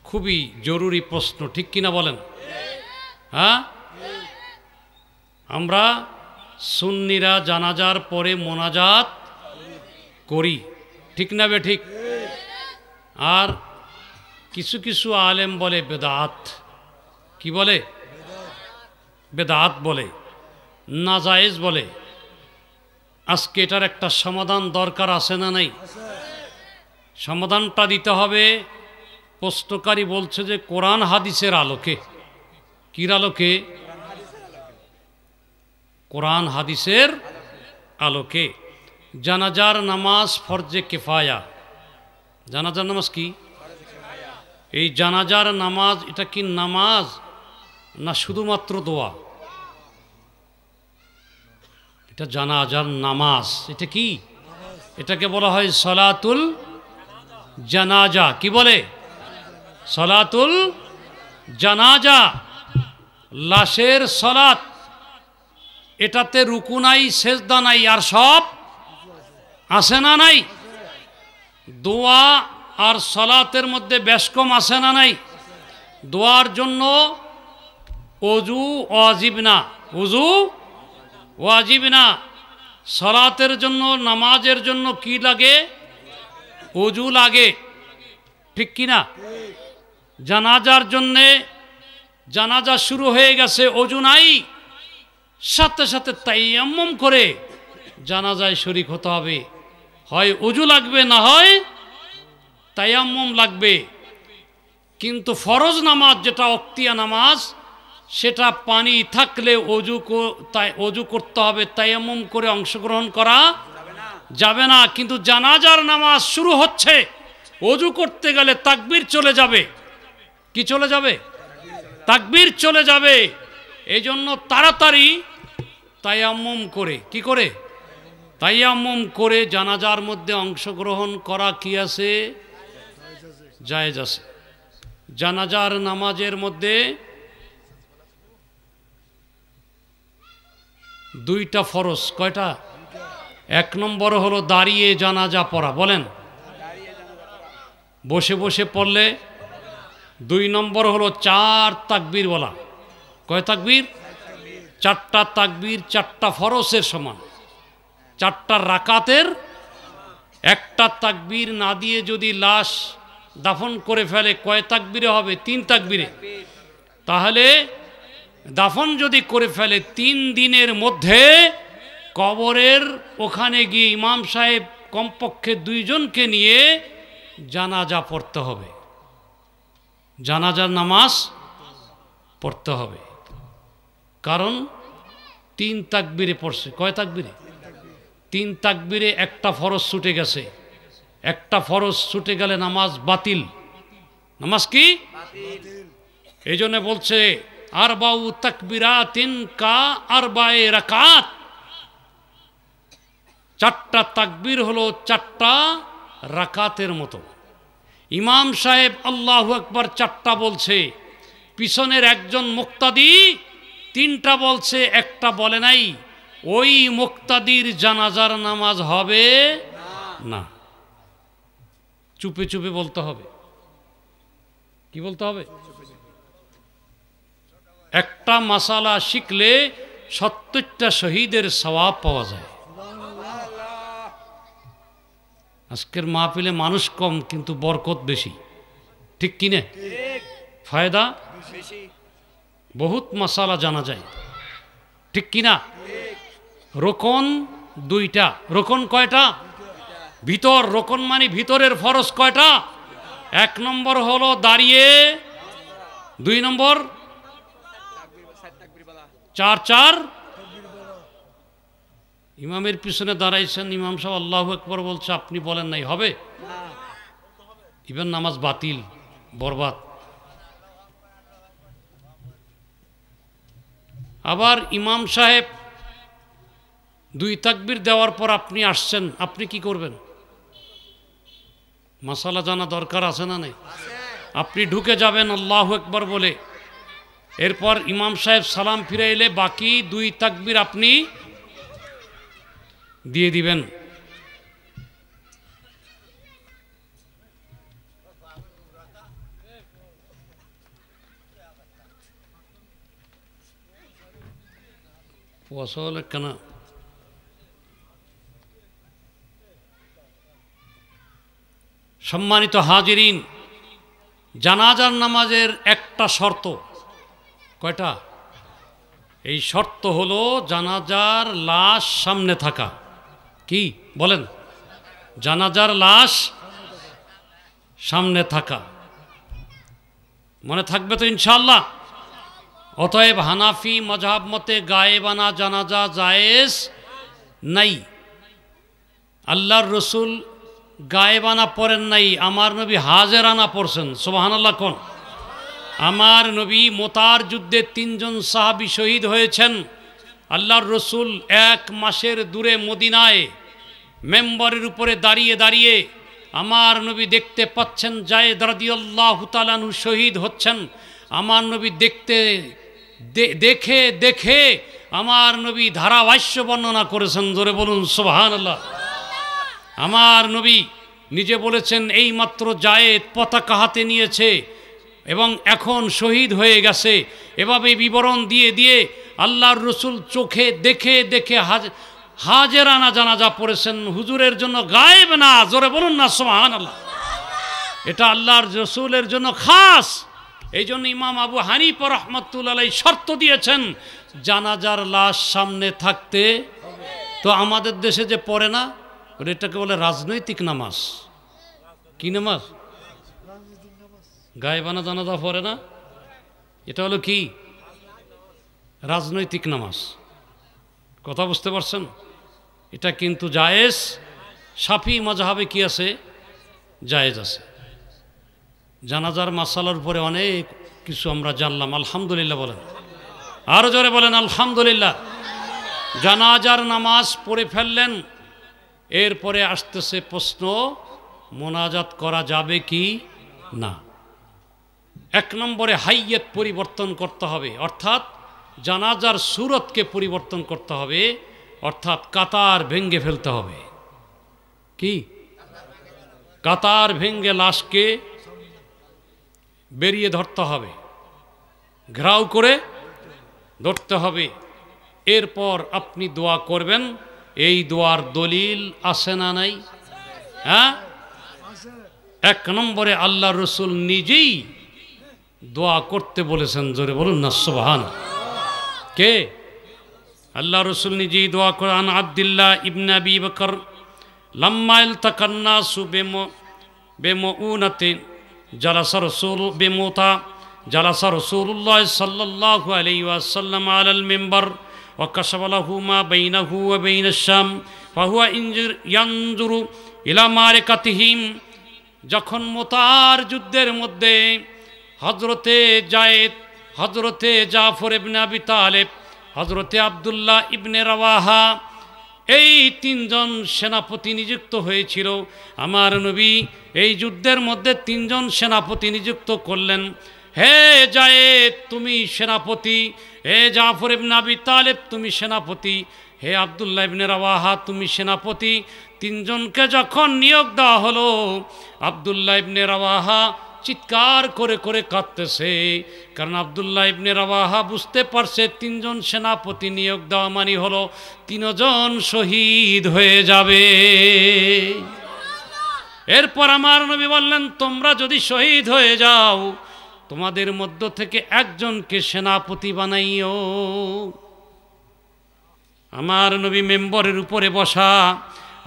খুবই জরুরি প্রশ্ন ঠিক কিনা বলেন হ্যাঁ আমরা সুন্নিরা জানাজার পরে মোনাজাত করি ঠিক না বে ঠিক আর কিছু কিছু আলেম বলে বেদাত কি বলে বেদাত বলে নাজায়েজ বলে আজকে এটার একটা সমাধান দরকার আছে না নাই সমাধানটা দিতে হবে প্রশ্নকারী বলছে যে কোরআন হাদিসের আলোকে কির আলোকে কোরআন হাদিসের আলোকে জানাজার নামাজ ফরজে কেফায়া জানাজার নামাজ কি এই জানাজার নামাজ এটা কি নামাজ না শুধুমাত্র দোয়া এটা জানাজার নামাজ এটা কি এটাকে বলা হয় সলাতুল জানাজা কি বলে সলাতুল জানাজা লাশের সলাত এটাতে রুকু নাই সেজদা নাই আর সব আসে না নাই দোয়া আর সলাতের মধ্যে ব্যাসকম কম আসে না নাই দোয়ার জন্য অজু অজীব না উজু ওয়াজিব না সলাতের জন্য নামাজের জন্য কি লাগে অজু লাগে ঠিক কি না জানাজার জন্যে জানাজা শুরু হয়ে গেছে অজু নাই সাথে সাথে তাইয়াম্মম করে জানাজায় শরিক হতে হবে হয় অজু লাগবে না হয় তাইয়াম্মম লাগবে কিন্তু ফরজ নামাজ যেটা অক্তিয়া নামাজ সেটা পানি থাকলে অজু তাই অজু করতে হবে তাইমুম করে অংশগ্রহণ করা যাবে না কিন্তু জানাজার নামাজ শুরু হচ্ছে অজু করতে গেলে তাকবির চলে যাবে কি চলে যাবে তাকবির চলে যাবে এই জন্য তাড়াতাড়ি তাইয়াম্মম করে কি করে তাইয়াম্মম করে জানাজার মধ্যে অংশগ্রহণ করা কি আছে জায়েজ আছে জানাজার নামাজের মধ্যে দুইটা ফরজ কয়টা এক নম্বর হলো দাঁড়িয়ে জানাজা পড়া বলেন বসে বসে পড়লে দুই নম্বর হলো চার তাকবীর বলা কয় তাকবীর চারটা তাকবীর চারটা ফরসের সমান চারটা রাকাতের একটা তাকবীর না দিয়ে যদি লাশ দাফন করে ফেলে কয় তাকবীরে হবে তিন তাকবীরে তাহলে দাফন যদি করে ফেলে তিন দিনের মধ্যে কবরের ওখানে গিয়ে ইমাম সাহেব কমপক্ষে দুইজনকে নিয়ে জানাজা পড়তে হবে জানাজার নামাজ পড়তে হবে কারণ তিন তাকবিরে পড়ছে কয় তাকবিরে তিন তাকবিরে একটা ফরজ ছুটে গেছে একটা ফরজ ছুটে গেলে নামাজ বাতিল নামাজ কি এই জন্যে বলছে আরবাউ তাকবিরাতিন কা আরবায়ে রাকাত চারটা তাকবির হলো চারটা রাকাতের মতো ইমাম সাহেব আল্লাহ একবার চারটা বলছে পিছনের একজন মুক্তাদি তিনটা বলছে একটা বলে নাই ওই মুক্তাদির জানাজার নামাজ হবে না চুপে চুপে বলতে হবে কি বলতে হবে একটা মাসালা শিখলে সত্তরটা শহীদের স্বভাব পাওয়া যায় আজকের মাহফিলে মানুষ কম কিন্তু বরকত বেশি ঠিক কিনে ফায়দা বহুত মশালা জানা যায় ঠিক কিনা রোকন দুইটা রোকন কয়টা ভিতর রোকন মানে ভিতরের ফরজ কয়টা এক নম্বর হলো দাঁড়িয়ে দুই নম্বর চার চার ইমামের পিছনে দাঁড়াইছেন ইমাম সাহেব আল্লাহ একবার বলছে আপনি বলেন নাই হবে ইভেন নামাজ বাতিল বরবাদ আবার ইমাম সাহেব দুই তাকবির দেওয়ার পর আপনি আসছেন আপনি কি করবেন মশালা জানা দরকার আছে না নেই আপনি ঢুকে যাবেন আল্লাহ একবার বলে এরপর ইমাম সাহেব সালাম ফিরে এলে বাকি দুই তাকবির আপনি দিয়ে দিবেন وصل সম্মানিত হাজিরিন জানাজার নামাজের একটা শর্ত কয়টা এই শর্ত হলো জানাজার লাশ সামনে থাকা কি বলেন জানাজার লাশ সামনে থাকা মনে থাকবে তো ইনশাল্লাহ অতএব হানাফি মজাব মতে গায়েবানা জানাজা জায়েজ নাই আল্লাহর রসুল গায়েবানা পড়েন নাই আমার নবী হাজেরানা পড়ছেন সোবাহান আল্লাহ কোন আমার নবী মোতার যুদ্ধে তিনজন সাহাবি শহীদ হয়েছেন আল্লাহর রসুল এক মাসের দূরে মদিনায় মেম্বরের উপরে দাঁড়িয়ে দাঁড়িয়ে আমার নবী দেখতে পাচ্ছেন জায়েদ রাদিউল্লাহ তালানু শহীদ হচ্ছেন আমার নবী দেখতে দেখে দেখে আমার নবী ধারাভাষ্য বর্ণনা করেছেন ধরে বলুন সোহান আল্লাহ আমার নবী নিজে বলেছেন এই মাত্র জায়েদ পতাকা হাতে নিয়েছে এবং এখন শহীদ হয়ে গেছে এভাবে বিবরণ দিয়ে দিয়ে আল্লাহর রসুল চোখে দেখে দেখে হাজ হাজেরানা জানাজা পড়েছেন হুজুরের জন্য গায়েব না জোরে বলুন না সোহান আল্লাহ এটা আল্লাহর রসুলের জন্য খাস এই জন্য ইমাম আবু হানিফ রহমতুল্লাহ শর্ত দিয়েছেন জানাজার লাশ সামনে থাকতে তো আমাদের দেশে যে পড়ে না এটাকে বলে রাজনৈতিক নামাজ কি নামাজ গায়েবানা জানাজা পড়ে না এটা হলো কি রাজনৈতিক নামাজ কথা বুঝতে পারছেন এটা কিন্তু জায়েজ সাফি মাঝহাবে কি আছে জায়েজ আছে জানাজার মাসালার উপরে অনেক কিছু আমরা জানলাম আলহামদুলিল্লাহ বলেন আরও জোরে বলেন আলহামদুলিল্লাহ জানাজার নামাজ পড়ে ফেললেন এরপরে আসতেছে প্রশ্ন মোনাজাত করা যাবে কি না এক নম্বরে হাইয়েত পরিবর্তন করতে হবে অর্থাৎ জানাজার সুরতকে পরিবর্তন করতে হবে অর্থাৎ কাতার ভেঙ্গে ফেলতে হবে কি কাতার ভেঙ্গে লাশকে বেরিয়ে ধরতে হবে ঘেরাও করে ধরতে হবে এরপর আপনি দোয়া করবেন এই দোয়ার দলিল আসে না নাই হ্যাঁ এক নম্বরে আল্লাহ রসুল নিজেই দোয়া করতে বলেছেন জোরে বলুন না সোহান কে আল্লাহ রসুল নিজেই দোয়া করান আবদুল্লাহ ইবনাবি বকর লম্মাইল তাকান্না সু বেমো বেমো উনাতে জালাসা রসুল বেমোতা জালাসা রসুল্লাহ সাল্লাহ আলি ওয়াসাল্লাম আল মেম্বার ওয়াকাশাবালাহুমা বেইনাহু বেইনাশ্যাম ফাহুয়া ইঞ্জুর ইয়াঞ্জুরু ইলামারে কাতিহিম যখন মোতার যুদ্ধের মধ্যে হজরতে জায়েদ হজরতে জাফর ইবনে আবি তালেব হজরতে আবদুল্লাহ ইবনে রাওয়াহা এই তিনজন সেনাপতি নিযুক্ত হয়েছিল আমার নবী এই যুদ্ধের মধ্যে তিনজন সেনাপতি নিযুক্ত করলেন হে জায়েদ তুমি সেনাপতি হে জাফর ইবনে আবি তালেব তুমি সেনাপতি হে আবদুল্লাহ ইবনে রাওয়াহা তুমি সেনাপতি তিনজনকে যখন নিয়োগ দেওয়া হলো আবদুল্লাহ ইবনে রাওয়াহা চিৎকার করে করে কাঁদতেছে কারণ আবদুল্লাহ ইবনে রাবাহা বুঝতে পারছে তিনজন সেনাপতি নিয়োগ দেওয়া মানি হলো তিনজন শহীদ হয়ে যাবে এরপর আমার নবী বললেন তোমরা যদি শহীদ হয়ে যাও তোমাদের মধ্য থেকে একজনকে সেনাপতি বানাইও আমার নবী মেম্বরের উপরে বসা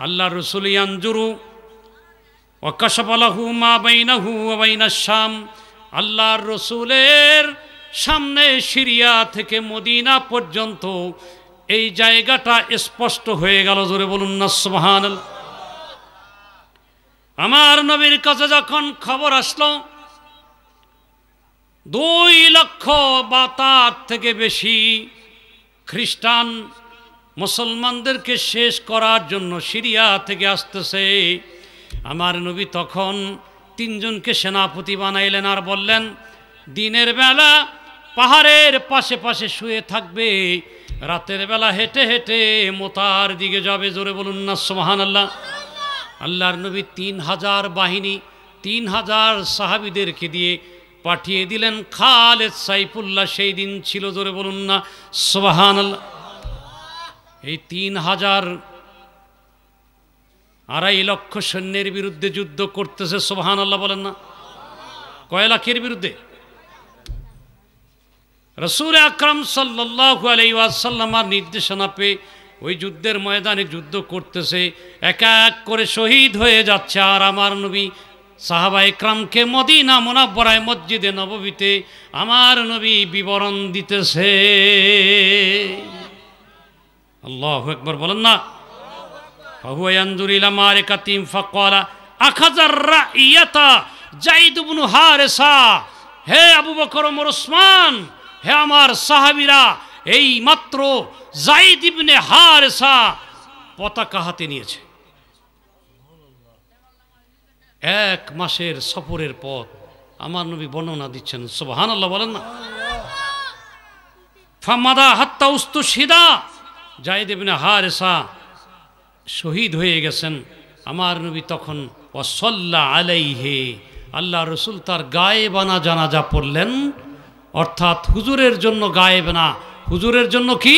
আল্লাহ রসুলিয়ান জুরু ওয়াকাশাপালাহু মা আল্লাহর রসুলের সামনে সিরিয়া থেকে মদিনা পর্যন্ত এই জায়গাটা স্পষ্ট হয়ে গেল জোরে বলুন না আমার নবীর কাছে যখন খবর আসলো দুই লক্ষ বা তার থেকে বেশি খ্রিস্টান মুসলমানদেরকে শেষ করার জন্য সিরিয়া থেকে আসতেছে আমার নবী তখন তিনজনকে সেনাপতি বানাইলেন আর বললেন দিনের বেলা পাহাড়ের পাশে পাশে শুয়ে থাকবে রাতের বেলা হেঁটে হেঁটে মোতার দিকে যাবে জোরে বলুন না সোহান আল্লাহ আল্লাহর নবী তিন হাজার বাহিনী তিন হাজার সাহাবিদেরকে দিয়ে পাঠিয়ে দিলেন খালেদ সাইফুল্লাহ সেই দিন ছিল জোরে বলুন না সোহান আল্লাহ এই তিন হাজার আড়াই লক্ষ সৈন্যের বিরুদ্ধে যুদ্ধ করতেছে সোহান আল্লাহ বলেন না কয় লাখের বিরুদ্ধে রসুল আকরম সাল্লাহ আলাইসাল্লামার নির্দেশনা পেয়ে ওই যুদ্ধের ময়দানে যুদ্ধ করতেছে এক এক করে শহীদ হয়ে যাচ্ছে আর আমার নবী সাহাবা একরামকে মদিনা মোনাব্বরায় মসজিদে নববীতে আমার নবী বিবরণ দিতেছে আল্লাহ একবার বলেন না فهو ينظر إلى ماركتهم فقال أخذ الرأية জাইদ হে আবু হে আমার মাত্র পতাকা হাতে নিয়েছে এক মাসের সফরের পথ আমার নবী বর্ণনা দিচ্ছেন সোবাহান বলেন না হাত্তা উস্তু সিদা জাইদ হারেসা শহীদ হয়ে গেছেন আমার নবী তখন আলাই আলাইহে আল্লাহ রসুল তার গায়ে বানা জানাজা পড়লেন অর্থাৎ হুজুরের জন্য গায়েব না হুজুরের জন্য কি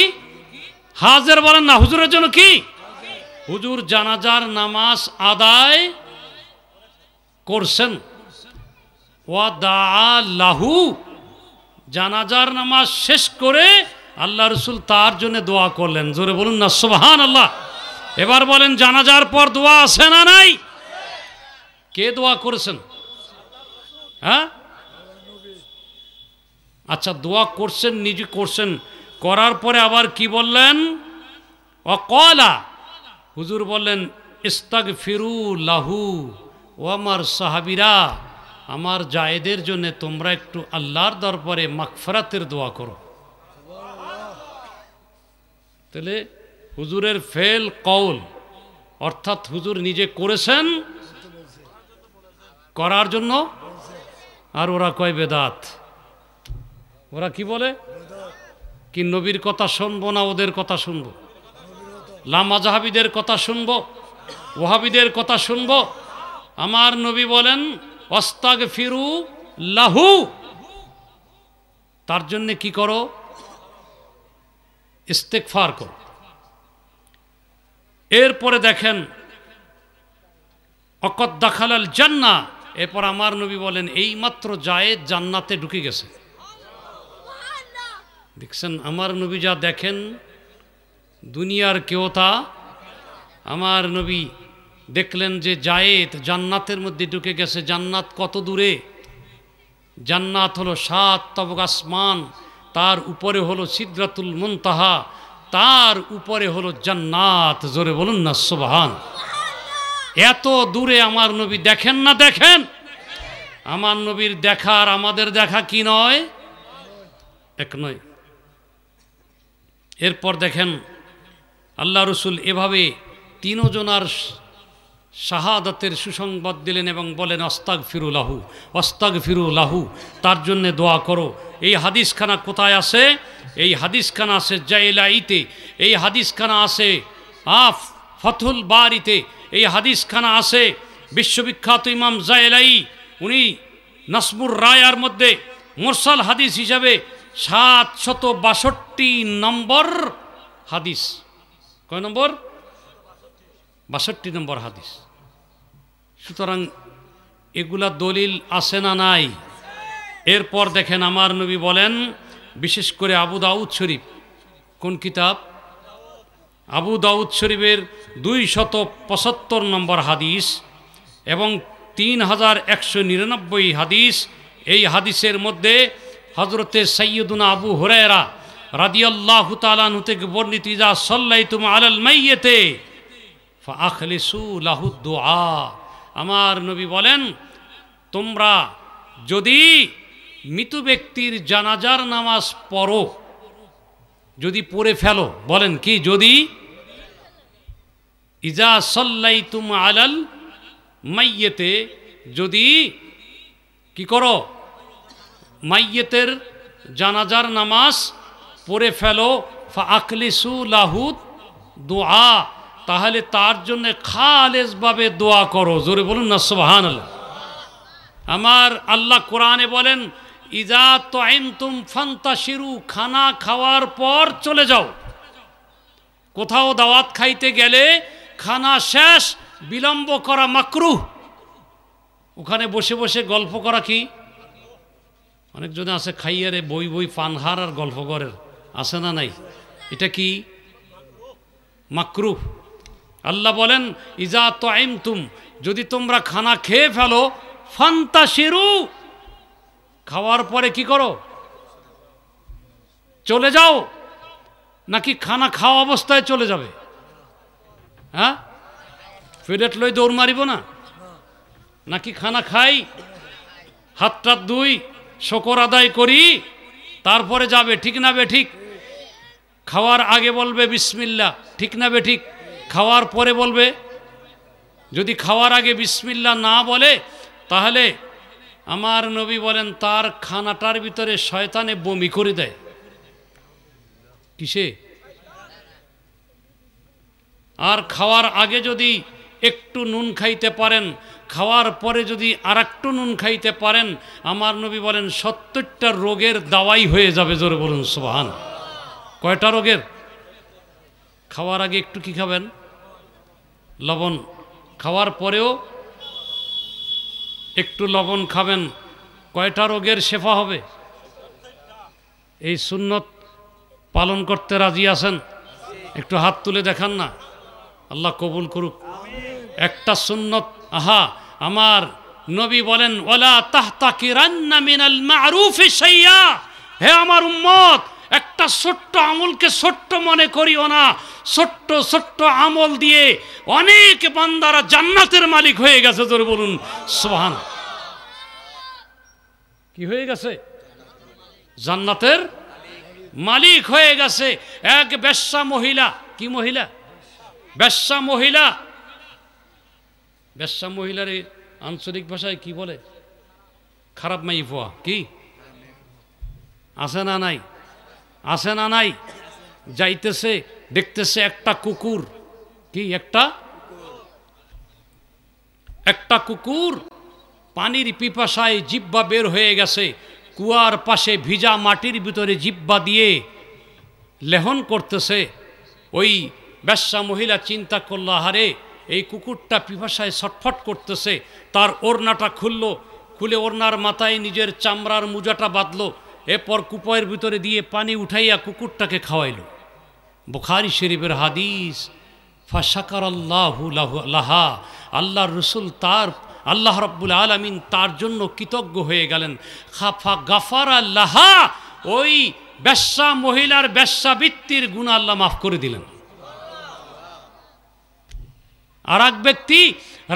হাজের বলেন না হুজুরের জন্য কি হুজুর জানাজার নামাজ আদায় করছেন দা লাহু জানাজার নামাজ শেষ করে আল্লাহ রসুল তার জন্য দোয়া করলেন জোরে বলুন না সোবাহান আল্লাহ এবার বলেন জানাজার পর দোয়া আছে না নাই কে দোয়া করেছেন হ্যাঁ আচ্ছা দোয়া করছেন নিজে করছেন করার পরে আবার কি বললেন অকলা হুজুর বললেন ইস্তাক ফিরু লাহু ও আমার সাহাবিরা আমার জায়েদের জন্য তোমরা একটু আল্লাহর দরবারে মাকফরাতের দোয়া করো তাহলে হুজুরের ফেল কৌল অর্থাৎ হুজুর নিজে করেছেন করার জন্য আর ওরা কয় বেদাত ওরা কি বলে কি নবীর কথা শুনবো না ওদের কথা শুনবো লামাজাহাবিদের কথা শুনবো ওহাবিদের কথা শুনবো আমার নবী বলেন অস্তাগ ফিরু লাহু তার জন্যে কি করো ইস্তেকফার করো এরপরে দেখেন অকদ্দাখালাল জান্না এরপর আমার নবী বলেন এই মাত্র জায়েদ জান্নাতে ঢুকে গেছে দেখছেন আমার নবী যা দেখেন দুনিয়ার কেউ তা আমার নবী দেখলেন যে জায়েদ জান্নাতের মধ্যে ঢুকে গেছে জান্নাত কত দূরে জান্নাত হলো সাত তবক আসমান তার উপরে হলো সিদ্রাতুল মুনতাহা তার উপরে হলো জান্নাত জোরে বলুন না সোবাহান এত দূরে আমার নবী দেখেন না দেখেন আমার নবীর দেখার আমাদের দেখা কি নয় এক নয় এরপর দেখেন আল্লাহ রসুল এভাবে তিনজনার শাহাদাতের সুসংবাদ দিলেন এবং বলেন অস্তাক ফিরু লাহু অস্তাক ফিরু লাহু তার জন্য দোয়া করো এই হাদিসখানা কোথায় আছে এই হাদিসখানা আছে ইতে এই হাদিসখানা আছে আফ ফথুল বাড়িতে এই হাদিসখানা আছে বিশ্ববিখ্যাত ইমাম জায়লাই উনি নাসমুর রায়ার মধ্যে মোরসাল হাদিস হিসাবে সাতশত বাষট্টি নম্বর হাদিস কয় নম্বর বাষট্টি নম্বর হাদিস সুতরাং এগুলা দলিল আছে না নাই এরপর দেখেন আমার নবী বলেন বিশেষ করে আবু দাউদ শরীফ কোন কিতাব আবু দাউদ শরীফের দুই শত পঁচাত্তর নম্বর হাদিস এবং তিন হাজার একশো নিরানব্বই হাদিস এই হাদিসের মধ্যে হজরতে সৈয়দুন আবু হরেরা রাদিয়াল্লাহ তালান থেকে বর্ণিত ইজা সল্লাই তুমা আলাল মাইয়েতে আখলিসু লাহুদ্দোয়া আমার নবী বলেন তোমরা যদি মৃত ব্যক্তির জানাজার নামাজ পড়ো যদি পড়ে ফেলো বলেন কি যদি ইজা সল্লাই তুম আলাল মাইয়েতে যদি কি করো মাইয়েতের জানাজার নামাজ পড়ে ফেলো ফা লাহুদ দোয়া তাহলে তার জন্য খালেজভাবে দোয়া করো জোরে বলুন না সোহান আমার আল্লাহ কোরআনে বলেন ইজা তুম ফান্তাশিরু খানা খাওয়ার পর চলে যাও কোথাও দাওয়াত খাইতে গেলে খানা শেষ বিলম্ব করা মাকরু ওখানে বসে বসে গল্প করা কি অনেকজনে আছে খাইয়ারে বই বই পানহার আর গল্প করে আছে না নাই এটা কি মাকরুফ আল্লাহ বলেন ইজা তো তুম যদি তোমরা খানা খেয়ে ফেলো ফান্তা শিরু খাওয়ার পরে কি করো চলে যাও নাকি খানা খাওয়া অবস্থায় চলে যাবে হ্যাঁ ফিরেট লই দৌড় মারিব না নাকি খানা খাই হাত টাত দুই শকর আদায় করি তারপরে যাবে ঠিক না বে ঠিক খাওয়ার আগে বলবে বিসমিল্লা ঠিক না বে ঠিক খাওয়ার পরে বলবে যদি খাওয়ার আগে বিসমিল্লা না বলে তাহলে আমার নবী বলেন তার খানাটার ভিতরে শয়তানে বমি করে দেয় কিসে আর খাওয়ার আগে যদি একটু নুন খাইতে পারেন খাওয়ার পরে যদি আর একটু নুন খাইতে পারেন আমার নবী বলেন সত্তরটা রোগের দাওয়াই হয়ে যাবে জোরে বলুন সোহান কয়টা রোগের খাওয়ার আগে একটু কি খাবেন লবণ খাওয়ার পরেও একটু লবণ খাবেন কয়টা রোগের শেফা হবে এই সুন্নত পালন করতে রাজি আছেন একটু হাত তুলে দেখান না আল্লাহ কবুল করুক একটা সুন্নত আহা আমার নবী বলেন ওলা তাহতা রান্না মিনাল মারুফি সাইয়া হে আমার উম্মত একটা ছোট্ট আমলকে ছোট্ট মনে করিও না ছোট্ট ছোট্ট আমল দিয়ে অনেক বান্দারা জান্নাতের মালিক হয়ে গেছে তোর বলুন সোহান কি হয়ে গেছে জান্নাতের মালিক হয়ে গেছে এক ব্যবসা মহিলা কি মহিলা ব্যবসা মহিলা ব্যবসা মহিলার আঞ্চলিক ভাষায় কি বলে খারাপ মাই ভুয়া কি আছে না নাই আসে না নাই যাইতেছে দেখতেছে একটা কুকুর কি একটা একটা কুকুর পানির পিপাসায় জিব্বা বের হয়ে গেছে কুয়ার পাশে ভিজা মাটির ভিতরে জিব্বা দিয়ে লেহন করতেছে ওই ব্যবসা মহিলা চিন্তা করলো হারে এই কুকুরটা পিপাসায় ছটফট করতেছে তার ওড়নাটা খুলল খুলে ওড়নার মাথায় নিজের চামড়ার মুজাটা বাঁধলো এরপর কুপয়ের ভিতরে দিয়ে পানি উঠাইয়া কুকুরটাকে খাওয়াইল বুখারি শরীফের হাদিস ফাশাকার আল্লাহু আল্লাহ রসুল তার আল্লাহ রব্বুল আলমিন তার জন্য কৃতজ্ঞ হয়ে গেলেন খাফা গাফার আল্লাহা ওই ব্যবসা মহিলার ব্যবসাবৃত্তির গুণ আল্লাহ মাফ করে দিলেন আর এক ব্যক্তি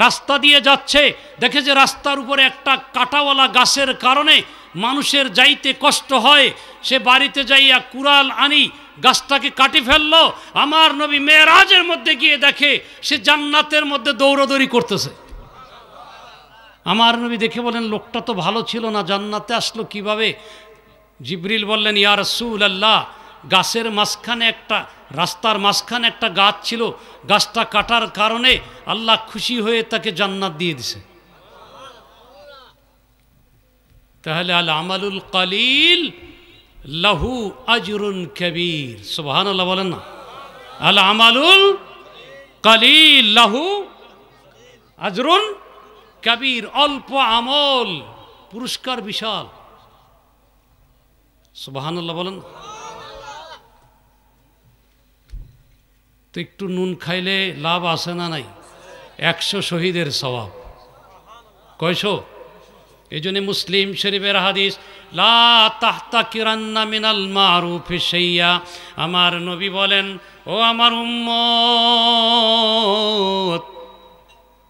রাস্তা দিয়ে যাচ্ছে দেখে যে রাস্তার উপরে একটা কাটাওয়ালা গাছের কারণে মানুষের যাইতে কষ্ট হয় সে বাড়িতে যাইয়া কুড়াল আনি গাছটাকে কাটি ফেললো আমার নবী মেয়েরাজের মধ্যে গিয়ে দেখে সে জান্নাতের মধ্যে দৌড়দৌড়ি করতেছে আমার নবী দেখে বলেন লোকটা তো ভালো ছিল না জান্নাতে আসলো কিভাবে জিবরিল বললেন ইয়ার সুল আল্লাহ গাছের মাঝখানে একটা রাস্তার মাঝখানে একটা গাছ ছিল গাছটা কাটার কারণে আল্লাহ খুশি হয়ে তাকে জান্নাত দিয়ে দিছে তাহলে আল আমালুল কালিল লাহু আজরুন কবির সুবহান আল্লাহ বলেন না আল আমালুল কালিল লাহু আজরুন কবির অল্প আমল পুরস্কার বিশাল সোহান আল্লাহ বলেন না তো একটু নুন খাইলে লাভ আসে না নাই একশো শহীদের স্বভাব কয়শো এই জন্য মুসলিম শরীফের হাদিস লা মিনাল মারুফে সেইয়া আমার নবী বলেন ও আমার উম্ম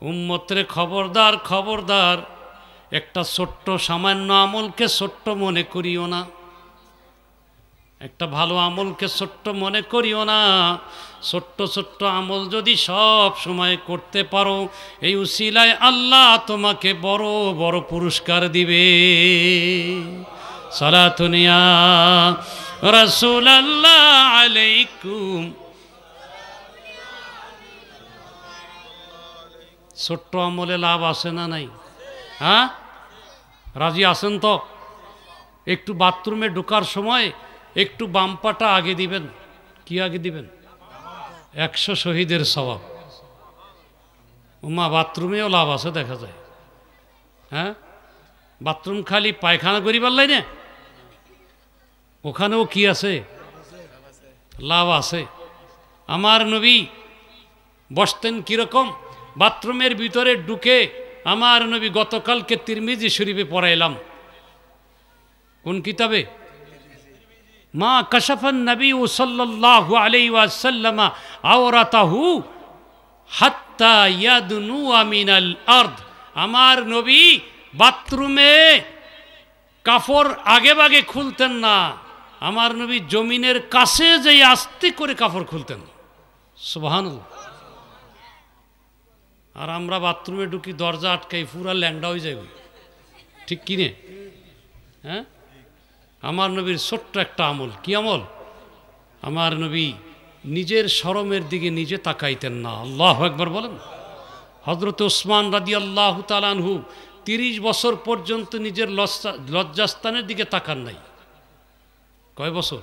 উম্মতরে খবরদার খবরদার একটা ছোট্ট সামান্য আমলকে ছোট্ট মনে করিও না একটা ভালো আমলকে ছোট্ট মনে করিও না ছোট্ট ছোট্ট আমল যদি সব সময় করতে পারো এই উশিলায় আল্লাহ তোমাকে বড় বড় পুরস্কার দিবে সালাতুনিয়া রসুল আল্লাহ আলাইকুম ছোট্ট আমলে লাভ আছে না নাই হ্যাঁ রাজি আছেন তো একটু বাথরুমে ঢোকার সময় একটু বাম্পাটা আগে দিবেন কি আগে দিবেন একশো শহীদের স্বভাব উমা বাথরুমেও লাভ আছে দেখা যায় হ্যাঁ বাথরুম খালি পায়খানা করি পারলাই না ওখানেও কি আছে লাভ আছে আমার নবী বসতেন কীরকম বাথরুমের ভিতরে ঢুকে আমার নবী গতকালকে তিরমিজি শরীফে পড়াইলাম কোন কিতাবে মা কশফন নবী সাল্লাহ আলাই ওয়াসাল্লাম আওরাতাহু হাত্তা আমিন আল আর্ধ আমার নবী বাথরুমে কাফর আগে বাগে খুলতেন না আমার নবী জমিনের কাছে যে আস্তে করে কাপড় খুলতেন সুবাহান আর আমরা বাথরুমে ঢুকি দরজা আটকাই পুরা ল্যাংডা হয়ে যাই ঠিক কিনে হ্যাঁ আমার নবীর ছোট্ট একটা আমল কি আমল আমার নবী নিজের সরমের দিকে নিজে তাকাইতেন না আল্লাহ একবার বলেন হজরত ওসমান রাদি আল্লাহ তালানহু তিরিশ বছর পর্যন্ত নিজের লজ্জা লজ্জাস্থানের দিকে তাকান নাই কয় বছর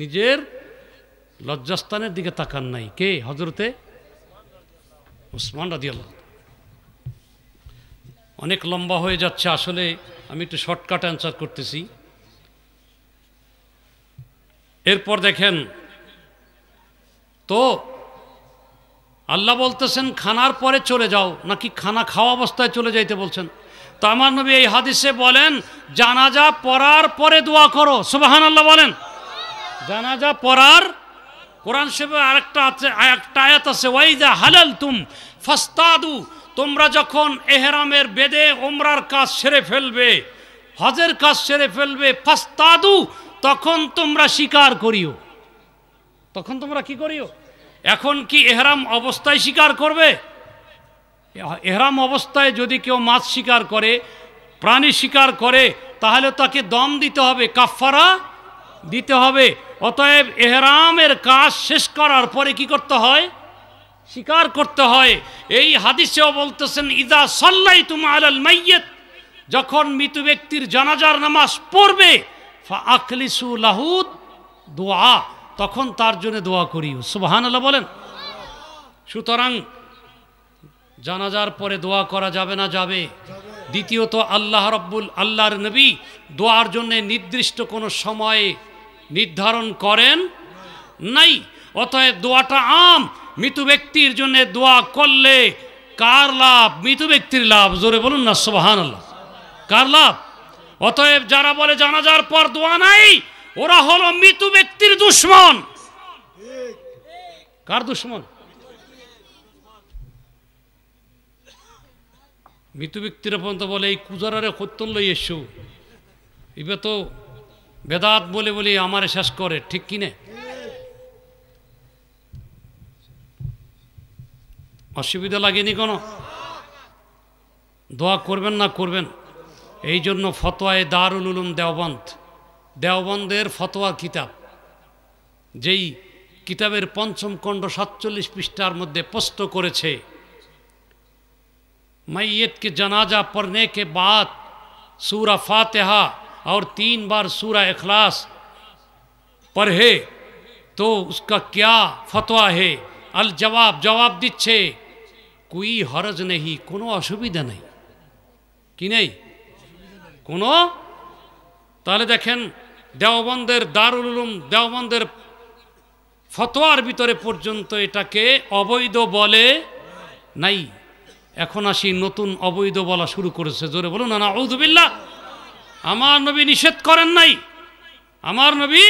নিজের লজ্জাস্থানের দিকে তাকান নাই কে হজরতে ওসমান রাদি আল্লাহ অনেক লম্বা হয়ে যাচ্ছে আসলে আমি একটু শর্টকাট অ্যান্সার করতেছি এরপর দেখেন তো আল্লাহ বলতেছেন খানার পরে চলে যাও নাকি খানা খাওয়া অবস্থায় চলে যাইতে বলছেন তো আমার নবী এই হাদিসে বলেন জানাজা পড়ার পরে দোয়া করো সুবাহান আল্লাহ বলেন জানাজা পড়ার কোরআন শরীফে আরেকটা আছে একটা আয়াত আছে ওয়াইদা হালাল তুম ফাস্তাদু তোমরা যখন এহরামের বেদে ওমরার কাজ সেরে ফেলবে হজের কাজ সেরে ফেলবে ফাস্তাদু তখন তোমরা স্বীকার করিও তখন তোমরা কি করিও এখন কি এহরাম অবস্থায় স্বীকার করবে এহরাম অবস্থায় যদি কেউ মাছ শিকার করে প্রাণী শিকার করে তাহলে তাকে দম দিতে হবে কাফারা দিতে হবে অতএব এহরামের কাজ শেষ করার পরে কি করতে হয় স্বীকার করতে হয় এই হাদিসেও বলতেছেন ইদা সল্লাই তুমা আলাল মাইয়েত যখন মৃত ব্যক্তির জানাজার নামাজ পড়বে আকলিসু লাহুদ দোয়া তখন তার জন্য দোয়া করি সুবাহান আল্লাহ বলেন সুতরাং জানাজার পরে দোয়া করা যাবে না যাবে দ্বিতীয়ত আল্লাহ রব্বুল আল্লাহর নবী দোয়ার জন্যে নির্দিষ্ট কোনো সময়ে নির্ধারণ করেন নাই অতএব দোয়াটা আম মৃত ব্যক্তির জন্য দোয়া করলে কার লাভ মৃত ব্যক্তির লাভ জোরে বলুন না সোহান কার লাভ অতএব যারা বলে জানাজার পর দোয়া নাই ওরা হলো মৃত ব্যক্তির দুশ্মন কার দুশ্মন মৃত ব্যক্তিরা পর্যন্ত বলে এই কুজারারে খত্তন লই এসো এবার তো বেদাত বলে বলে আমারে শেষ করে ঠিক কিনে অসুবিধা লাগেনি কোনো দোয়া করবেন না করবেন এই জন্য ফতোয়ায় দারুল উলুম দেওবন্ধ দেওবন্দের ফতোয়া কিতাব যেই কিতাবের পঞ্চম কণ্ড সাতচল্লিশ পৃষ্ঠার মধ্যে প্রশ্ন করেছে মাইয়েতকে জানাজা পড়নে কে বাদ সুরা ফাতেহা আর তিনবার সুরা এখলাস अखलास তো तो उसका क्या फतवा है জবাব জবাব जवाब কুই হরজ নেহি কোনো অসুবিধা নেই কি নেই কোনো তাহলে দেখেন দেওবন্দের দারুল উলুম দেওবন্দের ফতোয়ার ভিতরে পর্যন্ত এটাকে অবৈধ বলে নাই এখন আসি নতুন অবৈধ বলা শুরু করেছে জোরে বলুন না না আউদুবিল্লা আমার নবী নিষেধ করেন নাই আমার নবী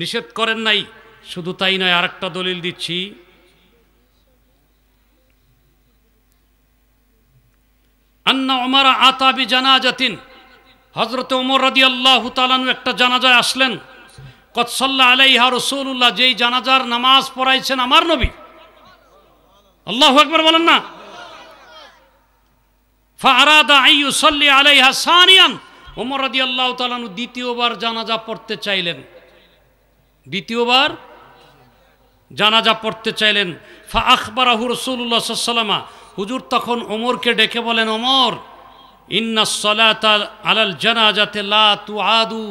নিষেধ করেন নাই শুধু তাই নয় আরেকটা দলিল দিচ্ছি আন্না আতাবি জানাজাতিন হজরত ওমর আল্লাহ তালানু একটা জানাজায় আসলেন কৎসল্লা আলাইহা রসুল্লাহ যেই জানাজার নামাজ পড়াইছেন আমার নবী আল্লাহ একবার বলেন না আলাইহা সানিয়ান আল্লাহ তালানু দ্বিতীয়বার জানাজা পড়তে চাইলেন দ্বিতীয়বার জানাজা পড়তে চাইলেন ফা আখবরাহু রসুল্লা সাল্লামা হুজুর তখন ওমরকে ডেকে বলেন ওমর ইন্না সলাতা আলাল জানাজাতে লা তু আদু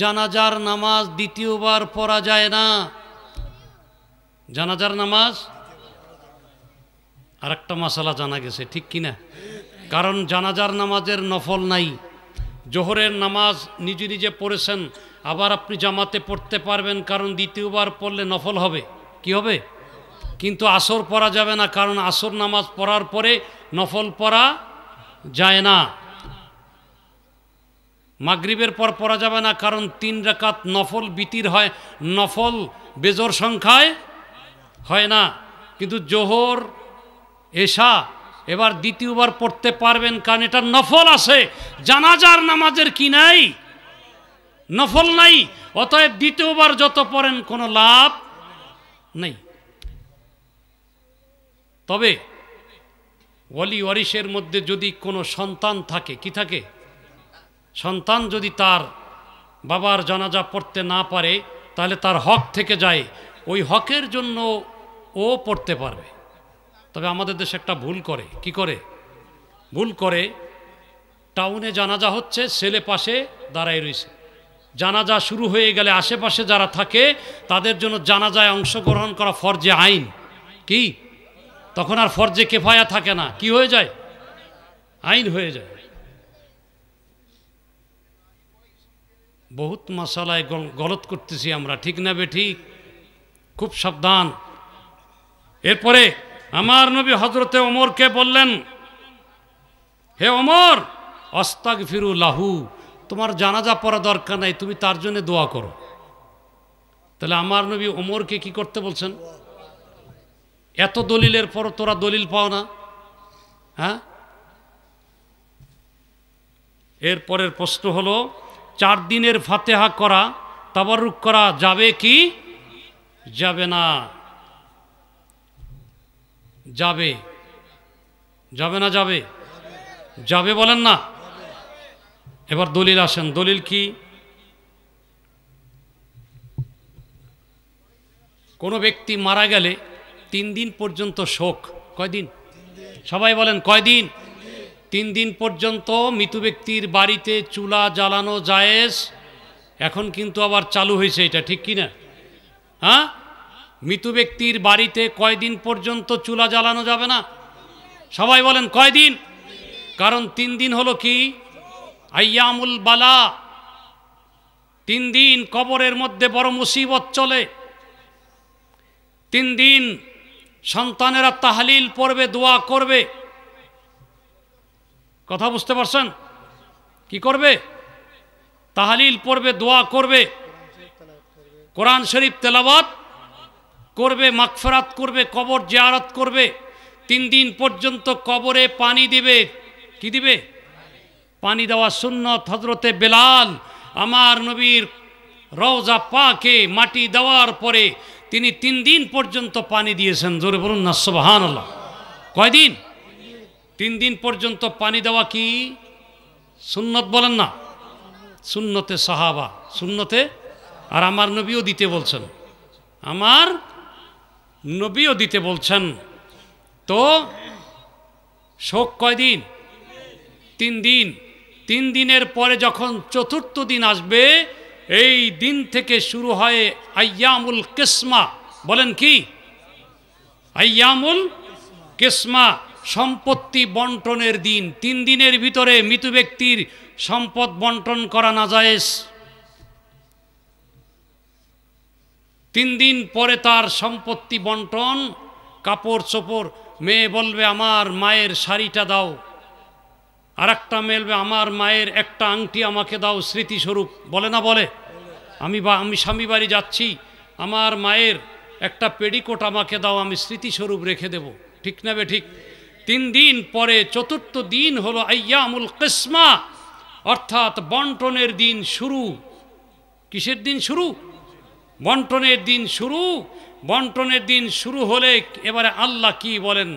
জানাজার নামাজ দ্বিতীয়বার পড়া যায় না জানাজার নামাজ আর একটা মশালা জানা গেছে ঠিক কিনা কারণ জানাজার নামাজের নফল নাই জোহরের নামাজ নিজে নিজে পড়েছেন আবার আপনি জামাতে পড়তে পারবেন কারণ দ্বিতীয়বার পড়লে নফল হবে কি হবে কিন্তু আসর পড়া যাবে না কারণ আসর নামাজ পড়ার পরে নফল পড়া যায় না মাগরীবের পর পড়া যাবে না কারণ তিন রাকাত নফল বিতির হয় নফল বেজর সংখ্যায় হয় না কিন্তু জোহর এশা এবার দ্বিতীয়বার পড়তে পারবেন কারণ এটা নফল আছে জানাজার নামাজের কি নাই নফল নাই অতএব দ্বিতীয়বার যত পড়েন কোনো লাভ নেই তবে ওলি ওয়ারিসের মধ্যে যদি কোনো সন্তান থাকে কি থাকে সন্তান যদি তার বাবার জানাজা পড়তে না পারে তাহলে তার হক থেকে যায় ওই হকের জন্য ও পড়তে পারবে তবে আমাদের দেশে একটা ভুল করে কি করে ভুল করে টাউনে জানাজা হচ্ছে ছেলে পাশে দাঁড়াই রয়েছে জানাজা শুরু হয়ে গেলে আশেপাশে যারা থাকে তাদের জন্য জানাজায় অংশগ্রহণ করা ফরজে আইন কি তখন আর ফরজে কেফায়া থাকে না কি হয়ে যায় আইন হয়ে যায় বহুত মশালায় গলত করতেছি আমরা ঠিক না বেঠি খুব সাবধান এরপরে আমার নবী হজরতে অমরকে বললেন হে অমর অস্তাক ফিরু লাহু তোমার জানাজা পড়া দরকার নাই তুমি তার জন্য দোয়া করো তাহলে আমার নবী ওমরকে কি করতে বলছেন এত দলিলের পর তোরা দলিল পাও না হ্যাঁ এরপরের প্রশ্ন হলো চার দিনের ফাতেহা করা তাবারুক করা যাবে কি যাবে না যাবে যাবে না যাবে যাবে বলেন না এবার দলিল আসেন দলিল কি কোনো ব্যক্তি মারা গেলে তিন দিন পর্যন্ত শোক কয়দিন সবাই বলেন কয়দিন তিন দিন পর্যন্ত মৃত ব্যক্তির বাড়িতে চুলা জ্বালানো জায়েজ এখন কিন্তু আবার চালু হয়েছে এটা ঠিক কি না হ্যাঁ মৃত ব্যক্তির বাড়িতে কয়দিন পর্যন্ত চুলা জ্বালানো যাবে না সবাই বলেন কয়দিন কারণ তিন দিন হলো কি আয়ামুল বালা তিন দিন কবরের মধ্যে বড় মুসিবত চলে তিন দিন সন্তানেরা তাহালিল পড়বে দোয়া করবে কথা বুঝতে পারছেন কি করবে তাহালিল পড়বে দোয়া করবে কোরআন শরীফ তেলাবাত করবে মাকফেরাত করবে কবর জিয়ারত করবে তিন দিন পর্যন্ত কবরে পানি দিবে কি দিবে পানি দেওয়া সুন্নত হজরতে বেলাল আমার নবীর রওজা পাকে মাটি দেওয়ার পরে তিনি তিন দিন পর্যন্ত পানি দিয়েছেন জোরে বলুন না সোবাহান আল্লাহ কয়দিন তিন দিন পর্যন্ত পানি দেওয়া কি সুন্নত বলেন না সুন্নতে সাহাবা সুন্নতে আর আমার নবীও দিতে বলছেন আমার নবীও দিতে বলছেন তো শোক কয়দিন তিন দিন তিন দিনের পরে যখন চতুর্থ দিন আসবে এই দিন থেকে শুরু হয় আয়ামুল কিসমা বলেন কি আয়ামুল কিসমা সম্পত্তি বন্টনের দিন তিন দিনের ভিতরে মৃত ব্যক্তির সম্পদ বন্টন করা না যায় তিন দিন পরে তার সম্পত্তি বন্টন কাপড় চোপড় মেয়ে বলবে আমার মায়ের শাড়িটা দাও আর একটা মেলবে আমার মায়ের একটা আংটি আমাকে দাও স্মৃতিস্বরূপ বলে না বলে আমি বা আমি স্বামী বাড়ি যাচ্ছি আমার মায়ের একটা পেডিকোট আমাকে দাও আমি স্মৃতিস্বরূপ রেখে দেব ঠিক নেবে ঠিক তিন দিন পরে চতুর্থ দিন হলো আয়ামুল কিসমা অর্থাৎ বন্টনের দিন শুরু কিসের দিন শুরু বন্টনের দিন শুরু বন্টনের দিন শুরু হলে এবারে আল্লাহ কি বলেন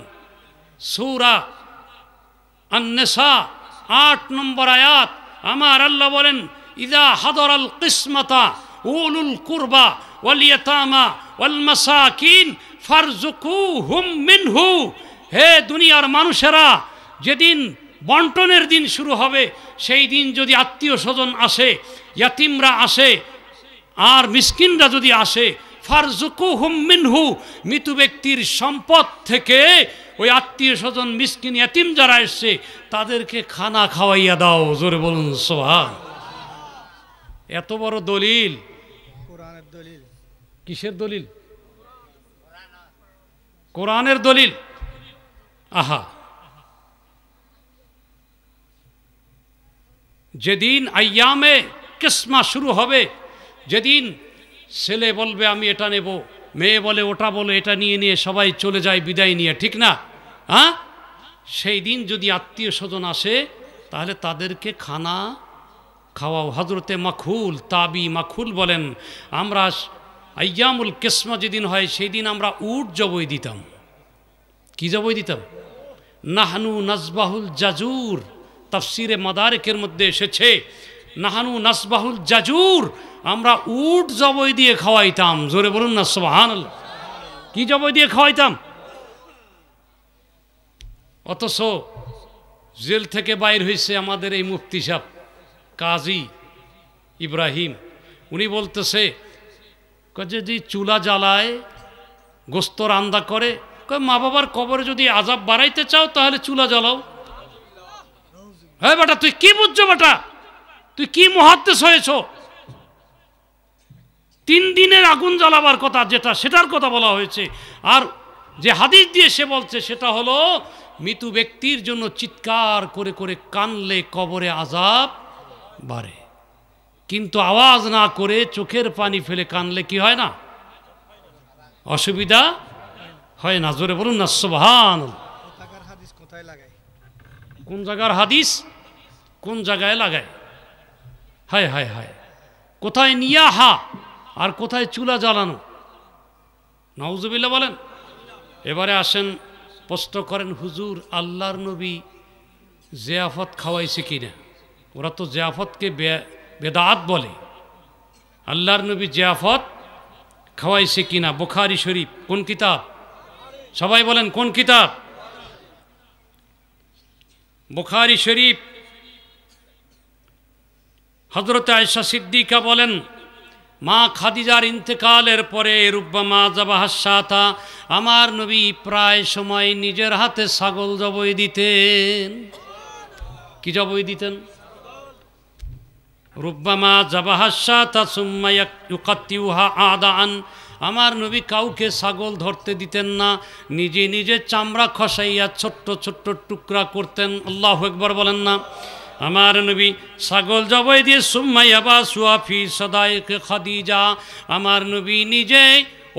সৌরা আন্নেসা আট নম্বর আয়াত আমার আল্লাহ বলেন ইদা হাদর আল কিসমতা উলুল কুরবা ওয়ালিয়াতামা ওয়াল মাসাকিন ফারজুকু হুম মিনহু হে দুনিয়ার মানুষেরা যেদিন বন্টনের দিন শুরু হবে সেই দিন যদি আত্মীয় স্বজন আসে ইয়াতিমরা আসে আর মিসকিনরা যদি আসে ফারজুকু হুম মিনহু মৃত ব্যক্তির সম্পদ থেকে ওই আত্মীয় স্বজন মিসকিন এতিম যারা এসছে তাদেরকে খানা খাওয়াইয়া দাও জোরে বলুন সোহান এত বড় দলিল কিসের দলিল কোরআনের দলিল আহা যেদিন আয়ামে কিসমা শুরু হবে যেদিন ছেলে বলবে আমি এটা নেব মেয়ে বলে ওটা বলে এটা নিয়ে নিয়ে সবাই চলে যায় বিদায় নিয়ে ঠিক না হ্যাঁ সেই দিন যদি আত্মীয় স্বজন আসে তাহলে তাদেরকে খানা খাওয়াও হজরতে মাখুল তাবি মাখুল বলেন আমরা আয়ামুল কেসমা যেদিন হয় সেই দিন আমরা উট জবই দিতাম কি জবই দিতাম নাহানু নাজবাহুল জাজুর তাফসিরে মাদারেকের মধ্যে এসেছে নাহানু নাসবাহুল জাজুর আমরা উট জবই দিয়ে খাওয়াইতাম জোরে বলুন না সোহান কি জবই দিয়ে খাওয়াইতাম অথচ জেল থেকে বাইর হয়েছে আমাদের এই মুফতি সাহ কাজী ইব্রাহিম উনি বলতেছে কাজে যদি চুলা জ্বালায় গোস্ত রান্দা করে মা বাবার কবরে যদি আজাব বাড়াইতে চাও তাহলে চুলা জ্বালাও হ্যাঁ বেটা তুই কি বুঝছো বেটা তুই কি মহাদ্দেশ হয়েছ তিন দিনের আগুন জ্বালাবার কথা যেটা সেটার কথা বলা হয়েছে আর যে হাদিস দিয়ে সে বলছে সেটা হলো মৃত ব্যক্তির জন্য চিৎকার করে করে কানলে কবরে আজাব বাড়ে কিন্তু আওয়াজ না করে চোখের পানি ফেলে কানলে কি হয় না অসুবিধা হয় না জোরে বলুন না সোভান কোন জায়গার হাদিস কোন জায়গায় লাগায় হায় হায় হায় কোথায় নিয়া হা আর কোথায় চুলা জ্বালানো নওজুবিল্লা বলেন এবারে আসেন প্রশ্ন করেন হুজুর আল্লাহর নবী জেয়াফত খাওয়াইছে কিনা ওরা তো জেয়াফতকে বেদাত বলে আল্লাহর নবী জেয়াফত খাওয়াইছে কিনা বোখারি শরীফ কোন কিতাব সবাই বলেন কোন কিতাব বোখারি শরীফ হজরত আয়সা সিদ্দিকা বলেন মা খাদিজার ইন্তেকালের পরে রুব্বা মা আমার নবী প্রায় সময় নিজের হাতে ছাগল জবই দিতেন কি জবই দিতেন রুব্বামা জাবাহাসাতা সুম্মাইকাতিউহা আদান আমার নবী কাউকে ছাগল ধরতে দিতেন না নিজে নিজে চামড়া খসাইয়া ছোট্ট ছোট্ট টুকরা করতেন আল্লাহ একবার বলেন না আমার নবী ছাগল জবাই দিয়ে সুম্মাইয়া বা সুয়াফি সদায় খাদিজা আমার নবী নিজেই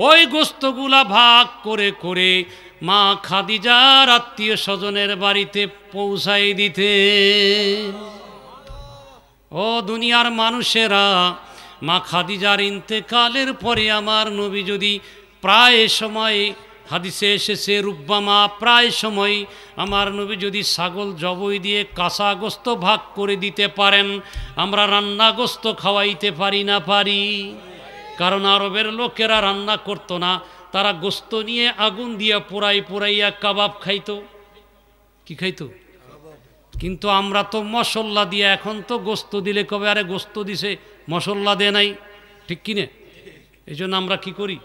ওই গোস্তগুলা ভাগ করে করে মা খাদিজার আত্মীয় স্বজনের বাড়িতে পৌঁছাই দিতে ও দুনিয়ার মানুষেরা মা খাদিজার ইন্তেকালের পরে আমার নবী যদি প্রায় সময় হাদিসে এসেছে রুব্বামা প্রায় সময় আমার নবী যদি ছাগল জবই দিয়ে কাঁচাগস্ত গোস্ত ভাগ করে দিতে পারেন আমরা রান্না গোস্ত খাওয়াইতে পারি না পারি কারণ আরবের লোকেরা রান্না করতো না তারা গোস্ত নিয়ে আগুন দিয়ে পোড়াই পোড়াইয়া কাবাব খাইতো কি খাইতো কিন্তু আমরা তো মশল্লা দিয়ে এখন তো গোস্ত দিলে কবে আরে গোস্ত দিছে মশল্লা দে নাই ঠিক কিনে এই জন্য আমরা কি করি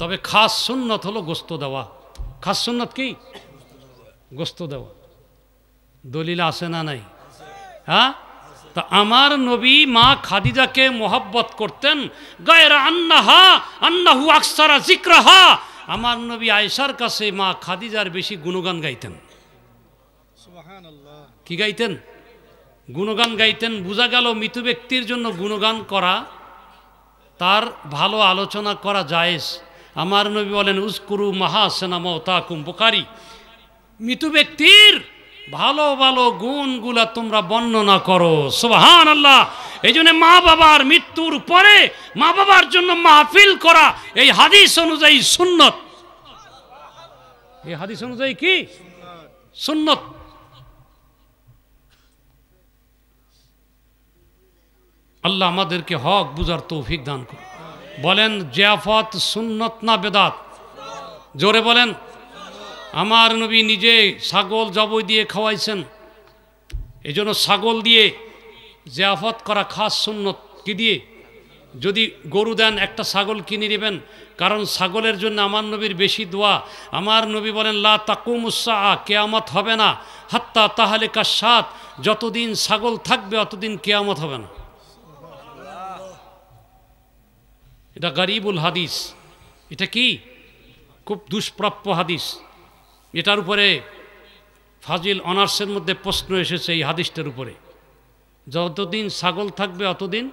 তবে খাস সুন্নত হলো গোস্ত দেওয়া খাস সুন্নত কি গোস্ত দেওয়া দলিল আছে না নাই হ্যাঁ তা আমার নবী মা খাদিজাকে মোহাব্বত করতেন গায়ের আন্নাহা আন্নাহু আকসারা জিক্রাহা আমার নবী আয়সার কাছে মা খাদিজার বেশি গুণগান গাইতেন কি গাইতেন গুণগান গাইতেন বোঝা গেল মৃত ব্যক্তির জন্য গুণগান করা তার ভালো আলোচনা করা যায় আমার নবী বলেন উস্কুরু সেনা মতাকুম বুকারি মৃত ব্যক্তির ভালো ভালো গুণগুলা তোমরা বর্ণনা করো সোহান আল্লাহ এই জন্য মা বাবার মৃত্যুর পরে মা বাবার জন্য মাহফিল করা এই হাদিস অনুযায়ী সুন্নত এই হাদিস অনুযায়ী কি সুন্নত আল্লাহ আমাদেরকে হক বুঝার তৌফিক দান করুন বলেন জিয়াফত সুন্নত না বেদাত জোরে বলেন আমার নবী নিজে ছাগল জবই দিয়ে খাওয়াইছেন এই জন্য ছাগল দিয়ে জিয়াফত করা খাস সুন্নত কি দিয়ে যদি গরু দেন একটা ছাগল কিনে নেবেন কারণ ছাগলের জন্য আমার নবীর বেশি দোয়া আমার নবী বলেন লা তাকুমুসা কেয়ামত হবে না হাত্তা তাহলে কার সাত যতদিন ছাগল থাকবে অতদিন কেয়ামত হবে না এটা গরিবুল হাদিস এটা কি খুব দুষ্প্রাপ্য হাদিস এটার উপরে ফাজিল অনার্সের মধ্যে প্রশ্ন এসেছে এই হাদিসটার উপরে যতদিন ছাগল থাকবে অতদিন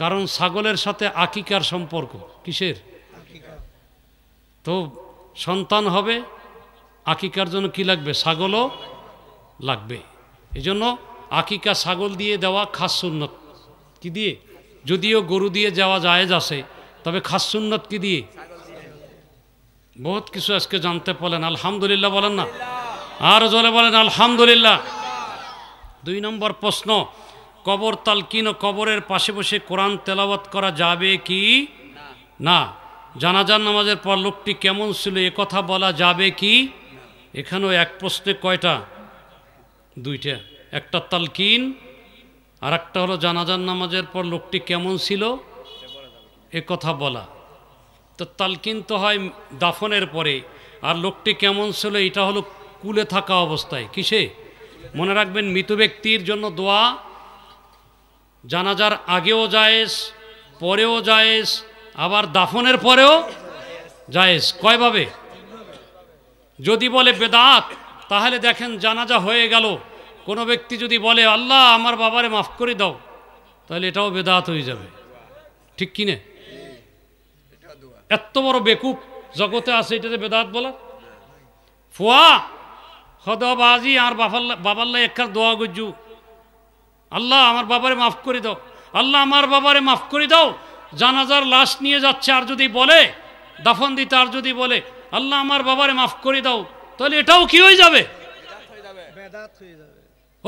কারণ ছাগলের সাথে আকিকার সম্পর্ক কিসের তো সন্তান হবে আকিকার জন্য কি লাগবে ছাগলও লাগবে এজন্য আকিকা ছাগল দিয়ে দেওয়া খাস সুন্নত কি দিয়ে যদিও গরু দিয়ে যাওয়া জায়েজ আছে তবে খাস সুন্নত কি দিয়ে বহুত কিছু আজকে জানতে পারলেন আলহামদুলিল্লাহ বলেন না আর জলে বলেন আলহামদুলিল্লাহ দুই নম্বর প্রশ্ন কবর তালকিন ও কবরের পাশে বসে কোরআন তেলাওয়াত করা যাবে কি না জানাজার নামাজের পর লোকটি কেমন ছিল এ কথা বলা যাবে কি এখানেও এক প্রশ্নে কয়টা দুইটা একটা তালকিন আর একটা হলো জানাজার নামাজের পর লোকটি কেমন ছিল এ কথা বলা তো তালকিন তো হয় দাফনের পরে আর লোকটি কেমন ছিল এটা হলো কুলে থাকা অবস্থায় কিসে মনে রাখবেন মৃত ব্যক্তির জন্য দোয়া জানাজার আগেও জায়েজ পরেও জায়েজ আবার দাফনের পরেও জায়েজ কয়ভাবে যদি বলে বেদাত তাহলে দেখেন জানাজা হয়ে গেল কোনো ব্যক্তি যদি বলে আল্লাহ আমার বাবারে মাফ করে দাও তাহলে এটাও বেদাত হয়ে যাবে ঠিক কিনে এত বড় বেকুপ জগতে আছে যে বেদাত বলা ফুয়া হদাবাজি আর বাবাল্লা একখান দোয়া গুজু আল্লাহ আমার বাবারে মাফ করে দাও আল্লাহ আমার বাবারে মাফ করে দাও জানাজার লাশ নিয়ে যাচ্ছে আর যদি বলে দাফন দিতে আর যদি বলে আল্লাহ আমার বাবারে মাফ করে দাও তাহলে এটাও কি হয়ে যাবে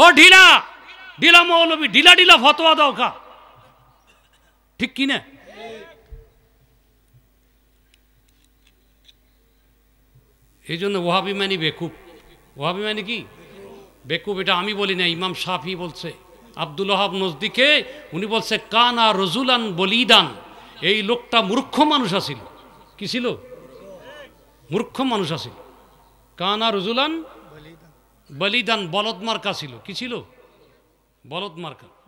ও ঢিলা ঢিলা মৌলবি ঢিলা ঢিলা ফতোয়া দাও কা ঠিক কি না এই জন্য ওহাবি মানি বেকুব ওহাবি মানি কি বেকুব এটা আমি বলি না ইমাম সাফি বলছে আব্দুল ওহাব নজদিকে উনি বলছে কান আর রজুলান বলিদান এই লোকটা মূর্খ মানুষ আছিল কি ছিল মূর্খ মানুষ আছিল কান আর রজুলান বলিদান বলদ মার্কা ছিল কি ছিল বলদ মার্কা